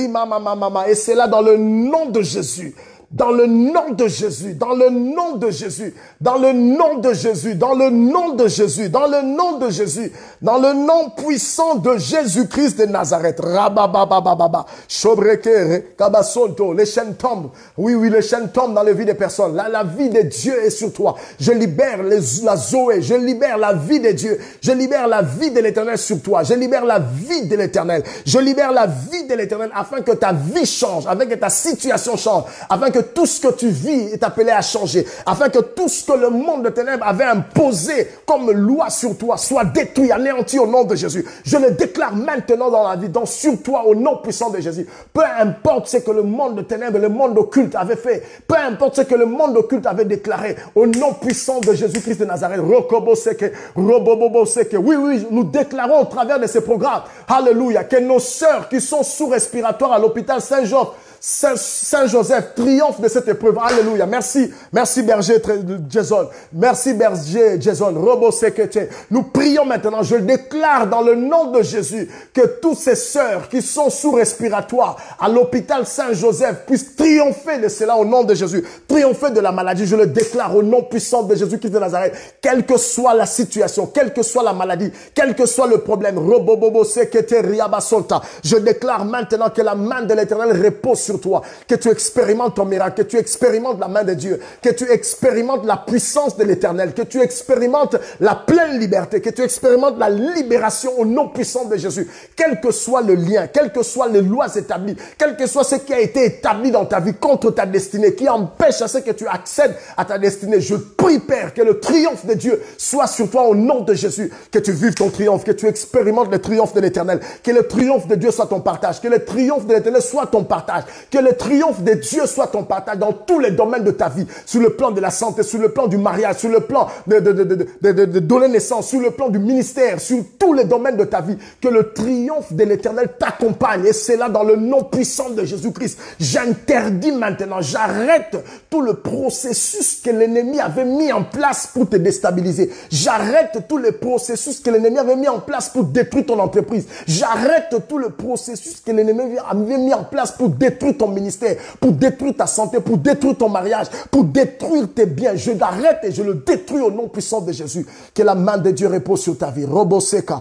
mama, Et c'est là dans le nom de Jésus dans le nom de Jésus, dans le nom de Jésus, dans le nom de Jésus, dans le nom de Jésus, dans le nom de Jésus, dans le nom puissant de Jésus-Christ de Nazareth. Rabababababa, les chaînes tombent. Oui, oui, les chaînes tombent dans la vie des personnes. la vie de Dieu est sur toi. Je libère les, la Zoé, je libère la vie de Dieu, je libère la vie de l'éternel sur toi, je libère la vie de l'éternel, je libère la vie de l'éternel afin que ta vie change, afin que ta situation change, afin que que tout ce que tu vis est appelé à changer, afin que tout ce que le monde de ténèbres avait imposé comme loi sur toi soit détruit, anéanti au nom de Jésus. Je le déclare maintenant dans la vie, dans sur toi au nom puissant de Jésus. Peu importe ce que le monde de ténèbres, le monde occulte avait fait, peu importe ce que le monde occulte avait déclaré, au nom puissant de Jésus-Christ de Nazareth, Oui, oui, nous déclarons au travers de ces programmes, Alléluia, que nos sœurs qui sont sous respiratoire à l'hôpital Saint-Georges Saint, Joseph triomphe de cette épreuve. Alléluia. Merci. Merci berger Jason. Merci berger Jason. Robo Sekete. Nous prions maintenant. Je déclare dans le nom de Jésus que toutes ces sœurs qui sont sous respiratoire à l'hôpital Saint Joseph puissent triompher de cela au nom de Jésus. Triompher de la maladie. Je le déclare au nom puissant de Jésus Christ de Nazareth. Quelle que soit la situation, quelle que soit la maladie, quel que soit le problème, Robo Bobo Sekete Solta, Je déclare maintenant que la main de l'éternel repose toi, que tu expérimentes ton miracle, que tu expérimentes la main de Dieu, que tu expérimentes la puissance de l'éternel, que tu expérimentes la pleine liberté, que tu expérimentes la libération au nom puissant de Jésus. Quel que soit le lien, quelles que soient les lois établies, quel que soit ce qui a été établi dans ta vie contre ta destinée, qui empêche à ce que tu accèdes à ta destinée, je prie Père que le triomphe de Dieu soit sur toi au nom de Jésus, que tu vives ton triomphe, que tu expérimentes le triomphe de l'éternel, que le triomphe de Dieu soit ton partage, que le triomphe de l'éternel soit ton partage, que le triomphe de Dieu soit ton partage dans tous les domaines de ta vie. Sur le plan de la santé, sur le plan du mariage, sur le plan de, de, donner naissance, sur le plan du ministère, sur tous les domaines de ta vie. Que le triomphe de l'éternel t'accompagne. Et c'est là dans le nom puissant de Jésus-Christ. J'interdis maintenant, j'arrête tout le processus que l'ennemi avait mis en place pour te déstabiliser. J'arrête tout le processus que l'ennemi avait mis en place pour détruire ton entreprise. J'arrête tout le processus que l'ennemi avait mis en place pour détruire ton ministère, pour détruire ta santé, pour détruire ton mariage, pour détruire tes biens. Je l'arrête et je le détruis au nom puissant de Jésus. Que la main de Dieu repose sur ta vie. Roboseka,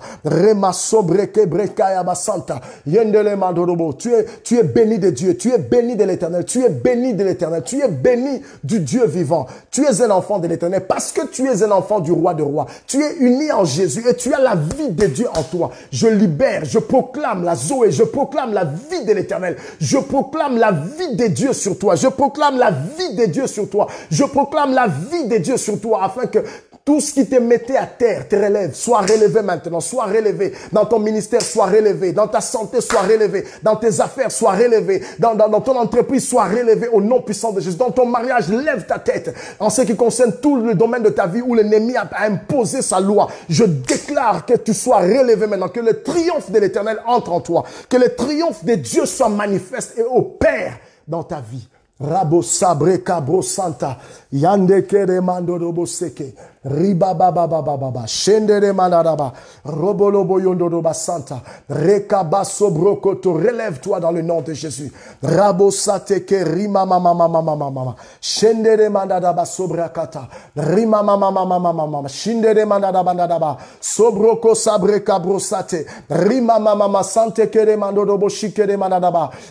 Santa, Yendele Mandorobo. Tu es, tu es béni de Dieu, tu es béni de l'éternel, tu es béni de l'éternel, tu es béni du Dieu vivant. Tu es un enfant de l'éternel parce que tu es un enfant du roi de roi, Tu es uni en Jésus et tu as la vie de Dieu en toi. Je libère, je proclame la Zoé, je proclame la vie de l'éternel. Je proclame proclame la vie des dieux sur toi. Je proclame la vie de dieux sur toi. Je proclame la vie des dieux sur toi afin que tout ce qui te mettait à terre te relève. Sois relevé maintenant. Sois relevé. Dans ton ministère, sois relevé. Dans ta santé, sois relevé. Dans tes affaires, sois relevé. Dans, ton entreprise, sois relevé au nom puissant de Jésus. Dans ton mariage, lève ta tête. En ce qui concerne tout le domaine de ta vie où l'ennemi a, imposé sa loi, je déclare que tu sois relevé maintenant. Que le triomphe de l'éternel entre en toi. Que le triomphe de Dieu soit manifeste et opère dans ta vie. Rabo sabre cabro santa. Yande kere mando baba. Shendere manadaba. Robolobo boyondo Santa, Rekabaso Brokoto, relève-toi dans le nom de Jésus. Rabosateke, Rima Mama Mama Mama Mama, Shendere Malaraba Sobrakata, Rima Mama Mama Mama Mama, Shendere nadaba, Sobroko Sabreka Brosate, Rima Mama Mama Sante Kere Mandorobo Shikere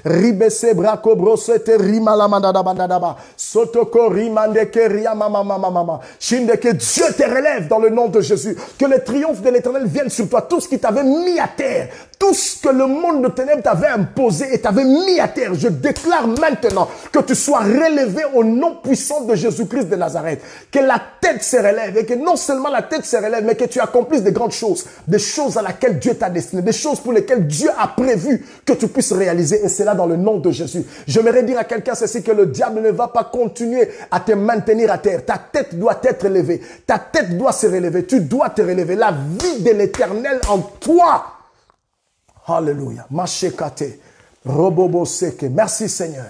Ribese Brako Brosete, Rima la Malaraba, Sotoko Rimandeke, Ria Mama Mama Mama, Shindeke Dieu Dieu te relève dans le nom de Jésus. Que le triomphe de l'éternel vienne sur toi. Tout ce qui t'avait mis à terre, tout ce que le monde de ténèbres t'avait imposé et t'avait mis à terre, je déclare maintenant que tu sois relevé au nom puissant de Jésus-Christ de Nazareth. Que la tête se relève et que non seulement la tête se relève, mais que tu accomplisses des grandes choses, des choses à laquelle Dieu t'a destiné, des choses pour lesquelles Dieu a prévu que tu puisses réaliser. Et c'est là dans le nom de Jésus. J'aimerais dire à quelqu'un ceci que le diable ne va pas continuer à te maintenir à terre. Ta tête doit être levée. Ta tête doit se relever. Tu dois te relever. La vie de l'éternel en toi. Alléluia. Machekate. Robobo seke. Merci Seigneur.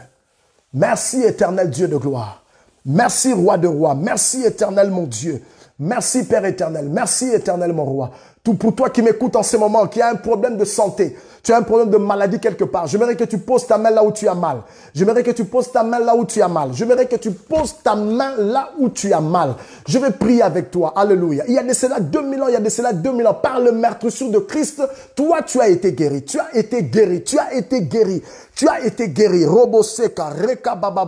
Merci éternel Dieu de gloire. Merci roi de roi. Merci éternel mon Dieu. Merci Père éternel. Merci éternel mon roi. Tout pour toi qui m'écoutes en ce moment, qui a un problème de santé. Tu as un problème de maladie quelque part. Je voudrais que tu poses ta main là où tu as mal. Je voudrais que tu poses ta main là où tu as mal. Je voudrais que tu poses ta main là où tu as mal. Je vais prier avec toi. Alléluia. Il y a de cela 2000 ans, il y a de cela 2000 ans. Par le sûr de Christ, toi, tu as été guéri. Tu as été guéri. Tu as été guéri. Tu as été guéri. Robo seka, reka baba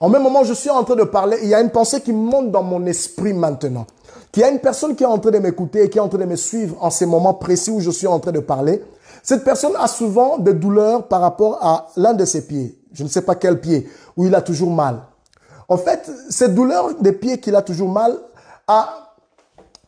en même moment, je suis en train de parler, il y a une pensée qui monte dans mon esprit maintenant. Qu'il y a une personne qui est en train de m'écouter et qui est en train de me suivre en ces moments précis où je suis en train de parler. Cette personne a souvent des douleurs par rapport à l'un de ses pieds. Je ne sais pas quel pied, où il a toujours mal. En fait, cette douleur des pieds qu'il a toujours mal,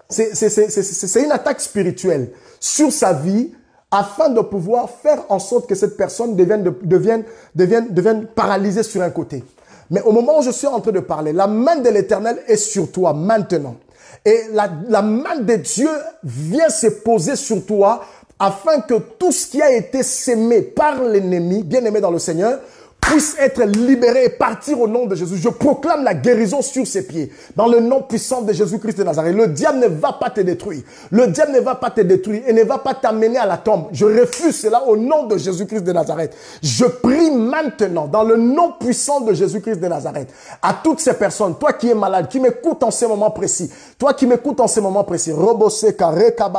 c'est une attaque spirituelle sur sa vie afin de pouvoir faire en sorte que cette personne devienne, devienne, devienne, devienne paralysée sur un côté. Mais au moment où je suis en train de parler, la main de l'Éternel est sur toi maintenant. Et la, la main de Dieu vient se poser sur toi afin que tout ce qui a été sémé par l'ennemi, bien aimé dans le Seigneur, puisse être libéré et partir au nom de Jésus. Je proclame la guérison sur ses pieds. Dans le nom puissant de Jésus-Christ de Nazareth. Le diable ne va pas te détruire. Le diable ne va pas te détruire et ne va pas t'amener à la tombe. Je refuse cela au nom de Jésus-Christ de Nazareth. Je prie maintenant dans le nom puissant de Jésus-Christ de Nazareth à toutes ces personnes, toi qui es malade, qui m'écoute en ces moments précis, toi qui m'écoutes en ces moments précis, Roboseka,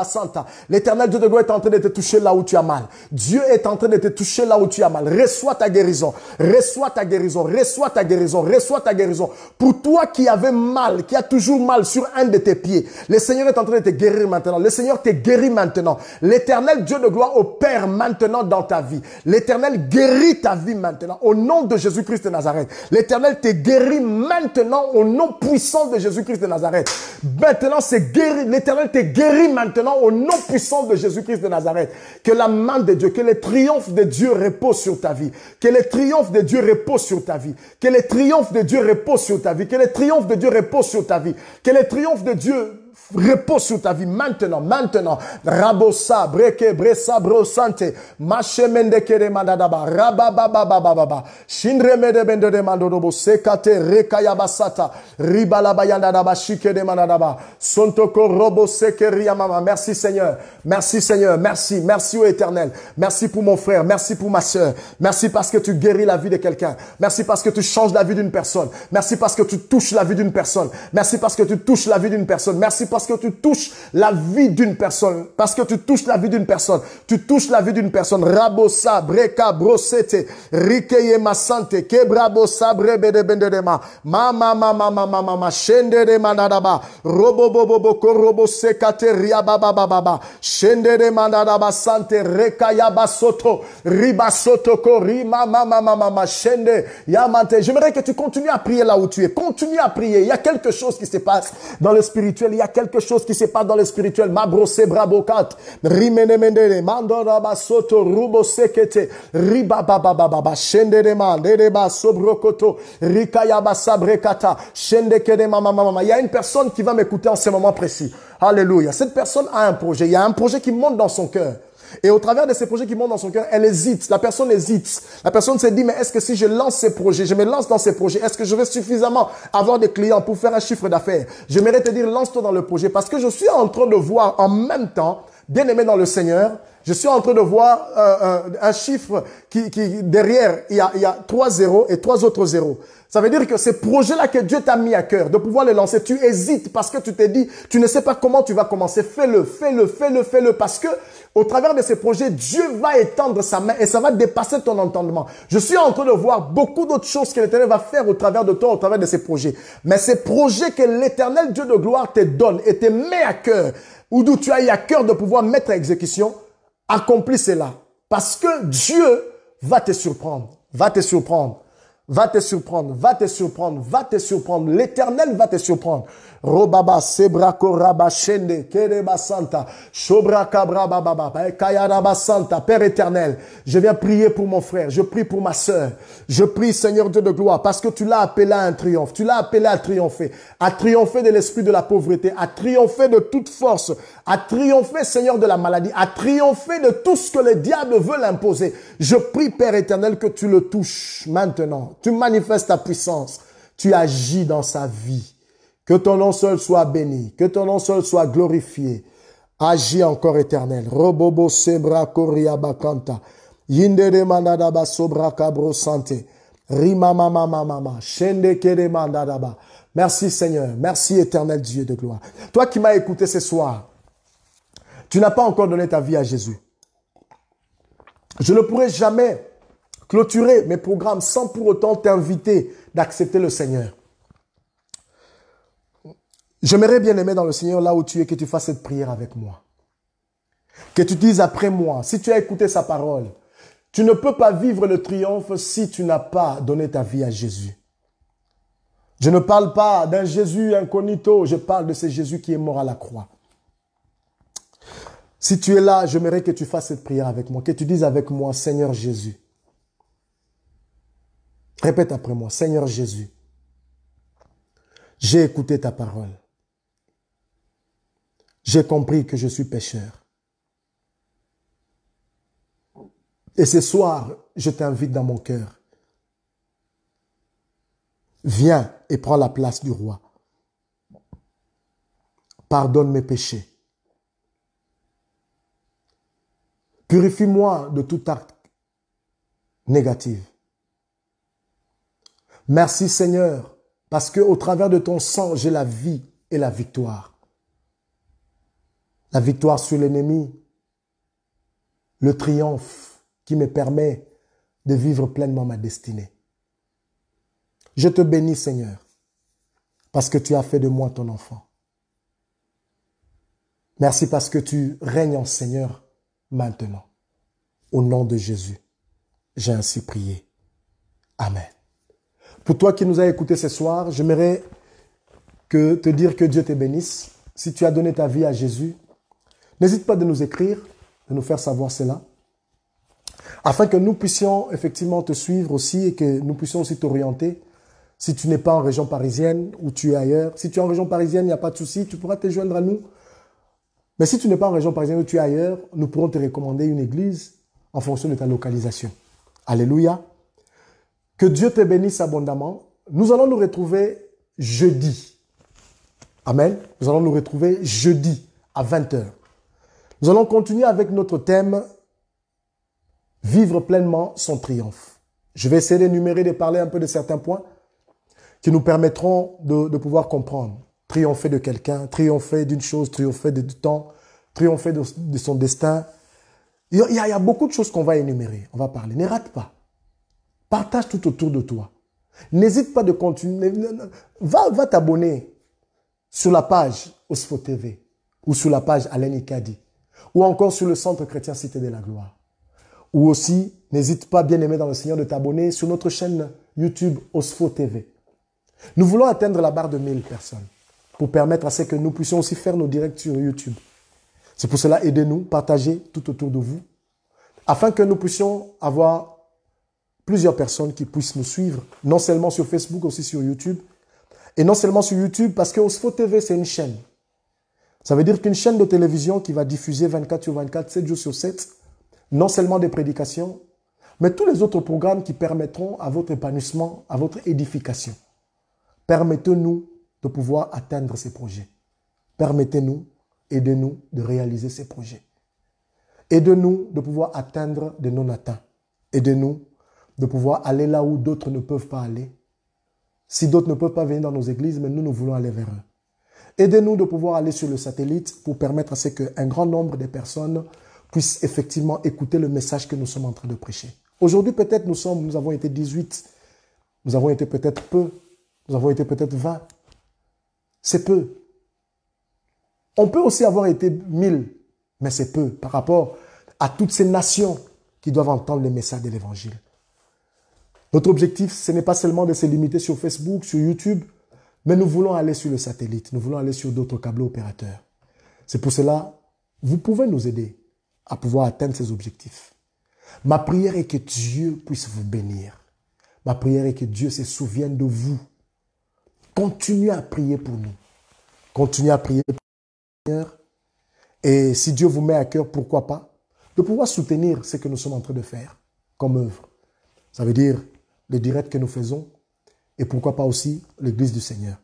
Santa. l'éternel Dieu de gloire est en train de te toucher là où tu as mal. Dieu est en train de te toucher là où tu as mal. Reçois ta guérison. Reçois ta guérison, reçois ta guérison, reçois ta guérison. Pour toi qui avais mal, qui a toujours mal sur un de tes pieds, le Seigneur est en train de te guérir maintenant. Le Seigneur te guérit maintenant. L'éternel Dieu de gloire opère maintenant dans ta vie. L'éternel guérit ta vie maintenant. Au nom de Jésus-Christ de Nazareth. L'éternel te guérit maintenant au nom puissant de Jésus-Christ de Nazareth. Maintenant, c'est guéri. L'éternel te guérit maintenant au nom puissant de Jésus-Christ de Nazareth. Que la main de Dieu, que le triomphe de Dieu repose sur ta vie. Que le triomphe de Dieu repose sur ta vie. Que les triomphes de Dieu repose sur ta vie. Que les triomphes de Dieu repose sur ta vie. Que les triomphes de Dieu repose sur ta vie maintenant, maintenant. breke, bresa, brosante, shike robo Merci Seigneur, merci Seigneur, merci, merci au éternel, merci pour mon frère, merci pour ma soeur, merci parce que tu guéris la vie de quelqu'un, merci parce que tu changes la vie d'une personne, merci parce que tu touches la vie d'une personne, merci parce que tu touches la vie d'une personne, merci parce que tu touches la vie d'une personne. Parce que tu touches la vie d'une personne. Tu touches la vie d'une personne. Rabosa, breka, brosete, rikeye masante, ma brebede bendedema. ma ma mama, mama, shendede manadaba. Robo, bobo, ko robo, ba ba baba. Shendede manadaba, sante, rekaya basoto, ribasoto, ma ma ma mama, shende, yamante. J'aimerais que tu continues à prier là où tu es. Continue à prier. Il y a quelque chose qui se passe dans le spirituel. Il y a quelque chose qui se passe dans le spirituel. Mabrose brabokat, rimene mendele, mandora basoto, rubo sekete, ribababababa, shende de baso brokoto basobrokoto, rikayaba brekata shende kede mama mama. Il y a une personne qui va m'écouter en ce moment précis. Alléluia. Cette personne a un projet. Il y a un projet qui monte dans son cœur. Et au travers de ces projets qui montent dans son cœur, elle hésite. La personne hésite. La personne se dit, mais est-ce que si je lance ces projets, je me lance dans ces projets, est-ce que je vais suffisamment avoir des clients pour faire un chiffre d'affaires? J'aimerais te dire, lance-toi dans le projet parce que je suis en train de voir en même temps, bien aimé dans le Seigneur, je suis en train de voir euh, euh, un chiffre qui, derrière, il y, a, il trois zéros et trois autres zéros. Ça veut dire que ces projets-là que Dieu t'a mis à cœur, de pouvoir les lancer, tu hésites parce que tu t'es dit, tu ne sais pas comment tu vas commencer. Fais-le, fais-le, fais-le, fais-le, parce que au travers de ces projets, Dieu va étendre sa main et ça va dépasser ton entendement. Je suis en train de voir beaucoup d'autres choses que l'Éternel va faire au travers de toi, au travers de ces projets. Mais ces projets que l'Éternel Dieu de gloire te donne et te met à cœur, ou d'où tu as eu à cœur de pouvoir mettre à exécution, accomplis cela. Parce que Dieu va te surprendre, va te surprendre, va te surprendre, va te surprendre, va te surprendre. L'éternel va te surprendre. Robaba Santa, e Père éternel, je viens prier pour mon frère, je prie pour ma sœur, je prie Seigneur Dieu de gloire, parce que tu l'as appelé à un triomphe, tu l'as appelé à triompher, à triompher de l'esprit de la pauvreté, à triompher de toute force, à triompher Seigneur de la maladie, à triompher de tout ce que le diable veut l'imposer. Je prie Père éternel que tu le touches maintenant, tu manifestes ta puissance, tu agis dans sa vie. Que ton nom seul soit béni, que ton nom seul soit glorifié. Agis encore éternel. Robobo sebra koria bakanta. Yindere sobra kabro sante, Rima mama mama Shende kere Merci Seigneur. Merci éternel Dieu de gloire. Toi qui m'as écouté ce soir, tu n'as pas encore donné ta vie à Jésus. Je ne pourrai jamais clôturer mes programmes sans pour autant t'inviter d'accepter le Seigneur. J'aimerais bien aimer dans le Seigneur là où tu es, que tu fasses cette prière avec moi. Que tu dises après moi, si tu as écouté sa parole, tu ne peux pas vivre le triomphe si tu n'as pas donné ta vie à Jésus. Je ne parle pas d'un Jésus incognito, je parle de ce Jésus qui est mort à la croix. Si tu es là, j'aimerais que tu fasses cette prière avec moi, que tu dises avec moi, Seigneur Jésus. Répète après moi, Seigneur Jésus, j'ai écouté ta parole. J'ai compris que je suis pécheur. Et ce soir, je t'invite dans mon cœur. Viens et prends la place du roi. Pardonne mes péchés. Purifie-moi de tout acte négatif. Merci Seigneur, parce qu'au travers de ton sang, j'ai la vie et la victoire la victoire sur l'ennemi, le triomphe qui me permet de vivre pleinement ma destinée. Je te bénis Seigneur, parce que tu as fait de moi ton enfant. Merci parce que tu règnes en Seigneur maintenant. Au nom de Jésus, j'ai ainsi prié. Amen. Pour toi qui nous as écoutés ce soir, j'aimerais que te dire que Dieu te bénisse. Si tu as donné ta vie à Jésus, N'hésite pas de nous écrire, de nous faire savoir cela, afin que nous puissions effectivement te suivre aussi et que nous puissions aussi t'orienter. Si tu n'es pas en région parisienne ou tu es ailleurs, si tu es en région parisienne, il n'y a pas de souci, tu pourras te joindre à nous. Mais si tu n'es pas en région parisienne ou tu es ailleurs, nous pourrons te recommander une église en fonction de ta localisation. Alléluia. Que Dieu te bénisse abondamment. Nous allons nous retrouver jeudi. Amen. Nous allons nous retrouver jeudi à 20h. Nous allons continuer avec notre thème Vivre pleinement son triomphe. Je vais essayer d'énumérer, de parler un peu de certains points qui nous permettront de, pouvoir comprendre. Triompher de quelqu'un, triompher d'une chose, triompher du temps, triompher de, son destin. Il y, a, beaucoup de choses qu'on va énumérer, on va parler. Ne rate pas. Partage tout autour de toi. N'hésite pas de continuer. Va, t'abonner sur la page Osfo TV ou sur la page Alain Ikadi ou encore sur le centre chrétien Cité de la Gloire. Ou aussi, n'hésite pas, bien aimé dans le Seigneur, de t'abonner sur notre chaîne YouTube Osfo TV. Nous voulons atteindre la barre de 1000 personnes pour permettre à ce que nous puissions aussi faire nos directs sur YouTube. C'est pour cela, aidez-nous, partagez tout autour de vous, afin que nous puissions avoir plusieurs personnes qui puissent nous suivre, non seulement sur Facebook, aussi sur YouTube, et non seulement sur YouTube, parce que Osfo TV, c'est une chaîne. Ça veut dire qu'une chaîne de télévision qui va diffuser 24 sur 24, 7 jours sur 7, non seulement des prédications, mais tous les autres programmes qui permettront à votre épanouissement, à votre édification. Permettez-nous de pouvoir atteindre ces projets. Permettez-nous, aidez-nous de réaliser ces projets. Aidez-nous de pouvoir atteindre des non-atteints. Aidez-nous de pouvoir aller là où d'autres ne peuvent pas aller. Si d'autres ne peuvent pas venir dans nos églises, mais nous, nous voulons aller vers eux. Aidez-nous de pouvoir aller sur le satellite pour permettre à ce qu'un grand nombre de personnes puissent effectivement écouter le message que nous sommes en train de prêcher. Aujourd'hui, peut-être nous sommes, nous avons été 18, nous avons été peut-être peu, nous avons été peut-être 20. C'est peu. On peut aussi avoir été 1000, mais c'est peu par rapport à toutes ces nations qui doivent entendre le message de l'évangile. Notre objectif, ce n'est pas seulement de se limiter sur Facebook, sur YouTube, mais nous voulons aller sur le satellite, nous voulons aller sur d'autres câbles opérateurs. C'est pour cela, vous pouvez nous aider à pouvoir atteindre ces objectifs. Ma prière est que Dieu puisse vous bénir. Ma prière est que Dieu se souvienne de vous. Continuez à prier pour nous. Continuez à prier pour nous. Et si Dieu vous met à cœur, pourquoi pas, de pouvoir soutenir ce que nous sommes en train de faire comme œuvre. Ça veut dire les directs que nous faisons, et pourquoi pas aussi l'Église du Seigneur.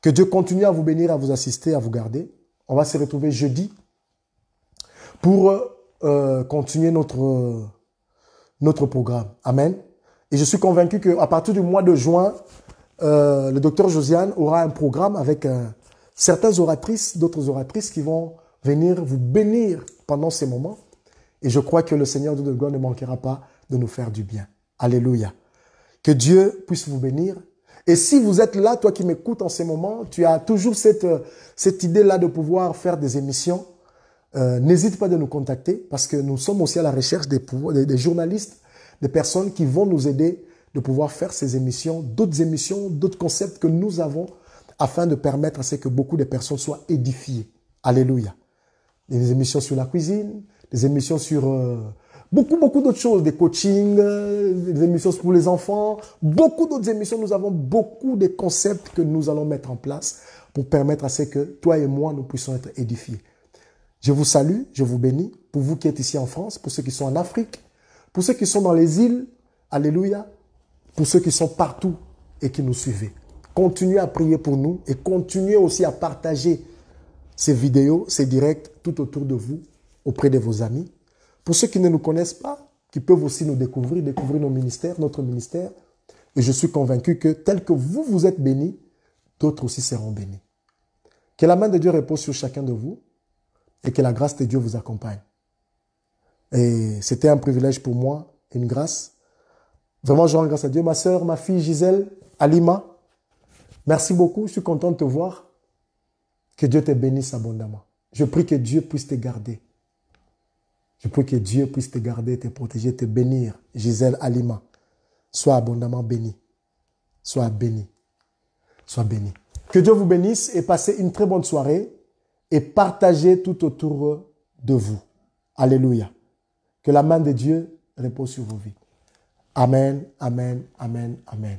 Que Dieu continue à vous bénir, à vous assister, à vous garder. On va se retrouver jeudi pour euh, euh, continuer notre, euh, notre programme. Amen. Et je suis convaincu qu'à partir du mois de juin, le docteur Josiane aura un programme avec certains oratrices, d'autres oratrices qui vont venir vous bénir pendant ces moments. Et je crois que le Seigneur de gloire ne manquera pas de nous faire du bien. Alléluia. Que Dieu puisse vous bénir. Et si vous êtes là, toi qui m'écoutes en ce moment, tu as toujours cette, euh, cette idée-là de pouvoir faire des émissions, euh, n'hésite pas de nous contacter parce que nous sommes aussi à la recherche des, des, journalistes, des personnes qui vont nous aider de pouvoir faire ces émissions, d'autres émissions, d'autres concepts que nous avons afin de permettre à ce que beaucoup de personnes soient édifiées. Alléluia. Des émissions sur la cuisine, des émissions sur... Euh, beaucoup, beaucoup d'autres choses, des coachings, euh, des émissions pour les enfants, beaucoup d'autres émissions. Nous avons beaucoup de concepts que nous allons mettre en place pour permettre à ce que toi et moi, nous puissions être édifiés. Je vous salue, je vous bénis, pour vous qui êtes ici en France, pour ceux qui sont en Afrique, pour ceux qui sont dans les îles, alléluia, pour ceux qui sont partout et qui nous suivent. Continuez à prier pour nous et continuez aussi à partager ces vidéos, ces directs tout autour de vous, auprès de vos amis pour ceux qui ne nous connaissent pas, qui peuvent aussi nous découvrir, découvrir nos ministères, notre ministère, et je suis convaincu que tel que vous, vous êtes bénis, d'autres aussi seront bénis. Que la main de Dieu repose sur chacun de vous et que la grâce de Dieu vous accompagne. Et c'était un privilège pour moi, une grâce. Vraiment, je rends grâce à Dieu. Ma soeur, ma fille Gisèle, Alima, merci beaucoup. Je suis content de te voir. Que Dieu te bénisse abondamment. Je prie que Dieu puisse te garder. Je prie que Dieu puisse te garder, te protéger, te bénir. Gisèle Alima, sois abondamment béni. Sois béni. Sois béni. Que Dieu vous bénisse et passez une très bonne soirée et partagez tout autour de vous. Alléluia. Que la main de Dieu repose sur vos vies. Amen, amen, amen, amen.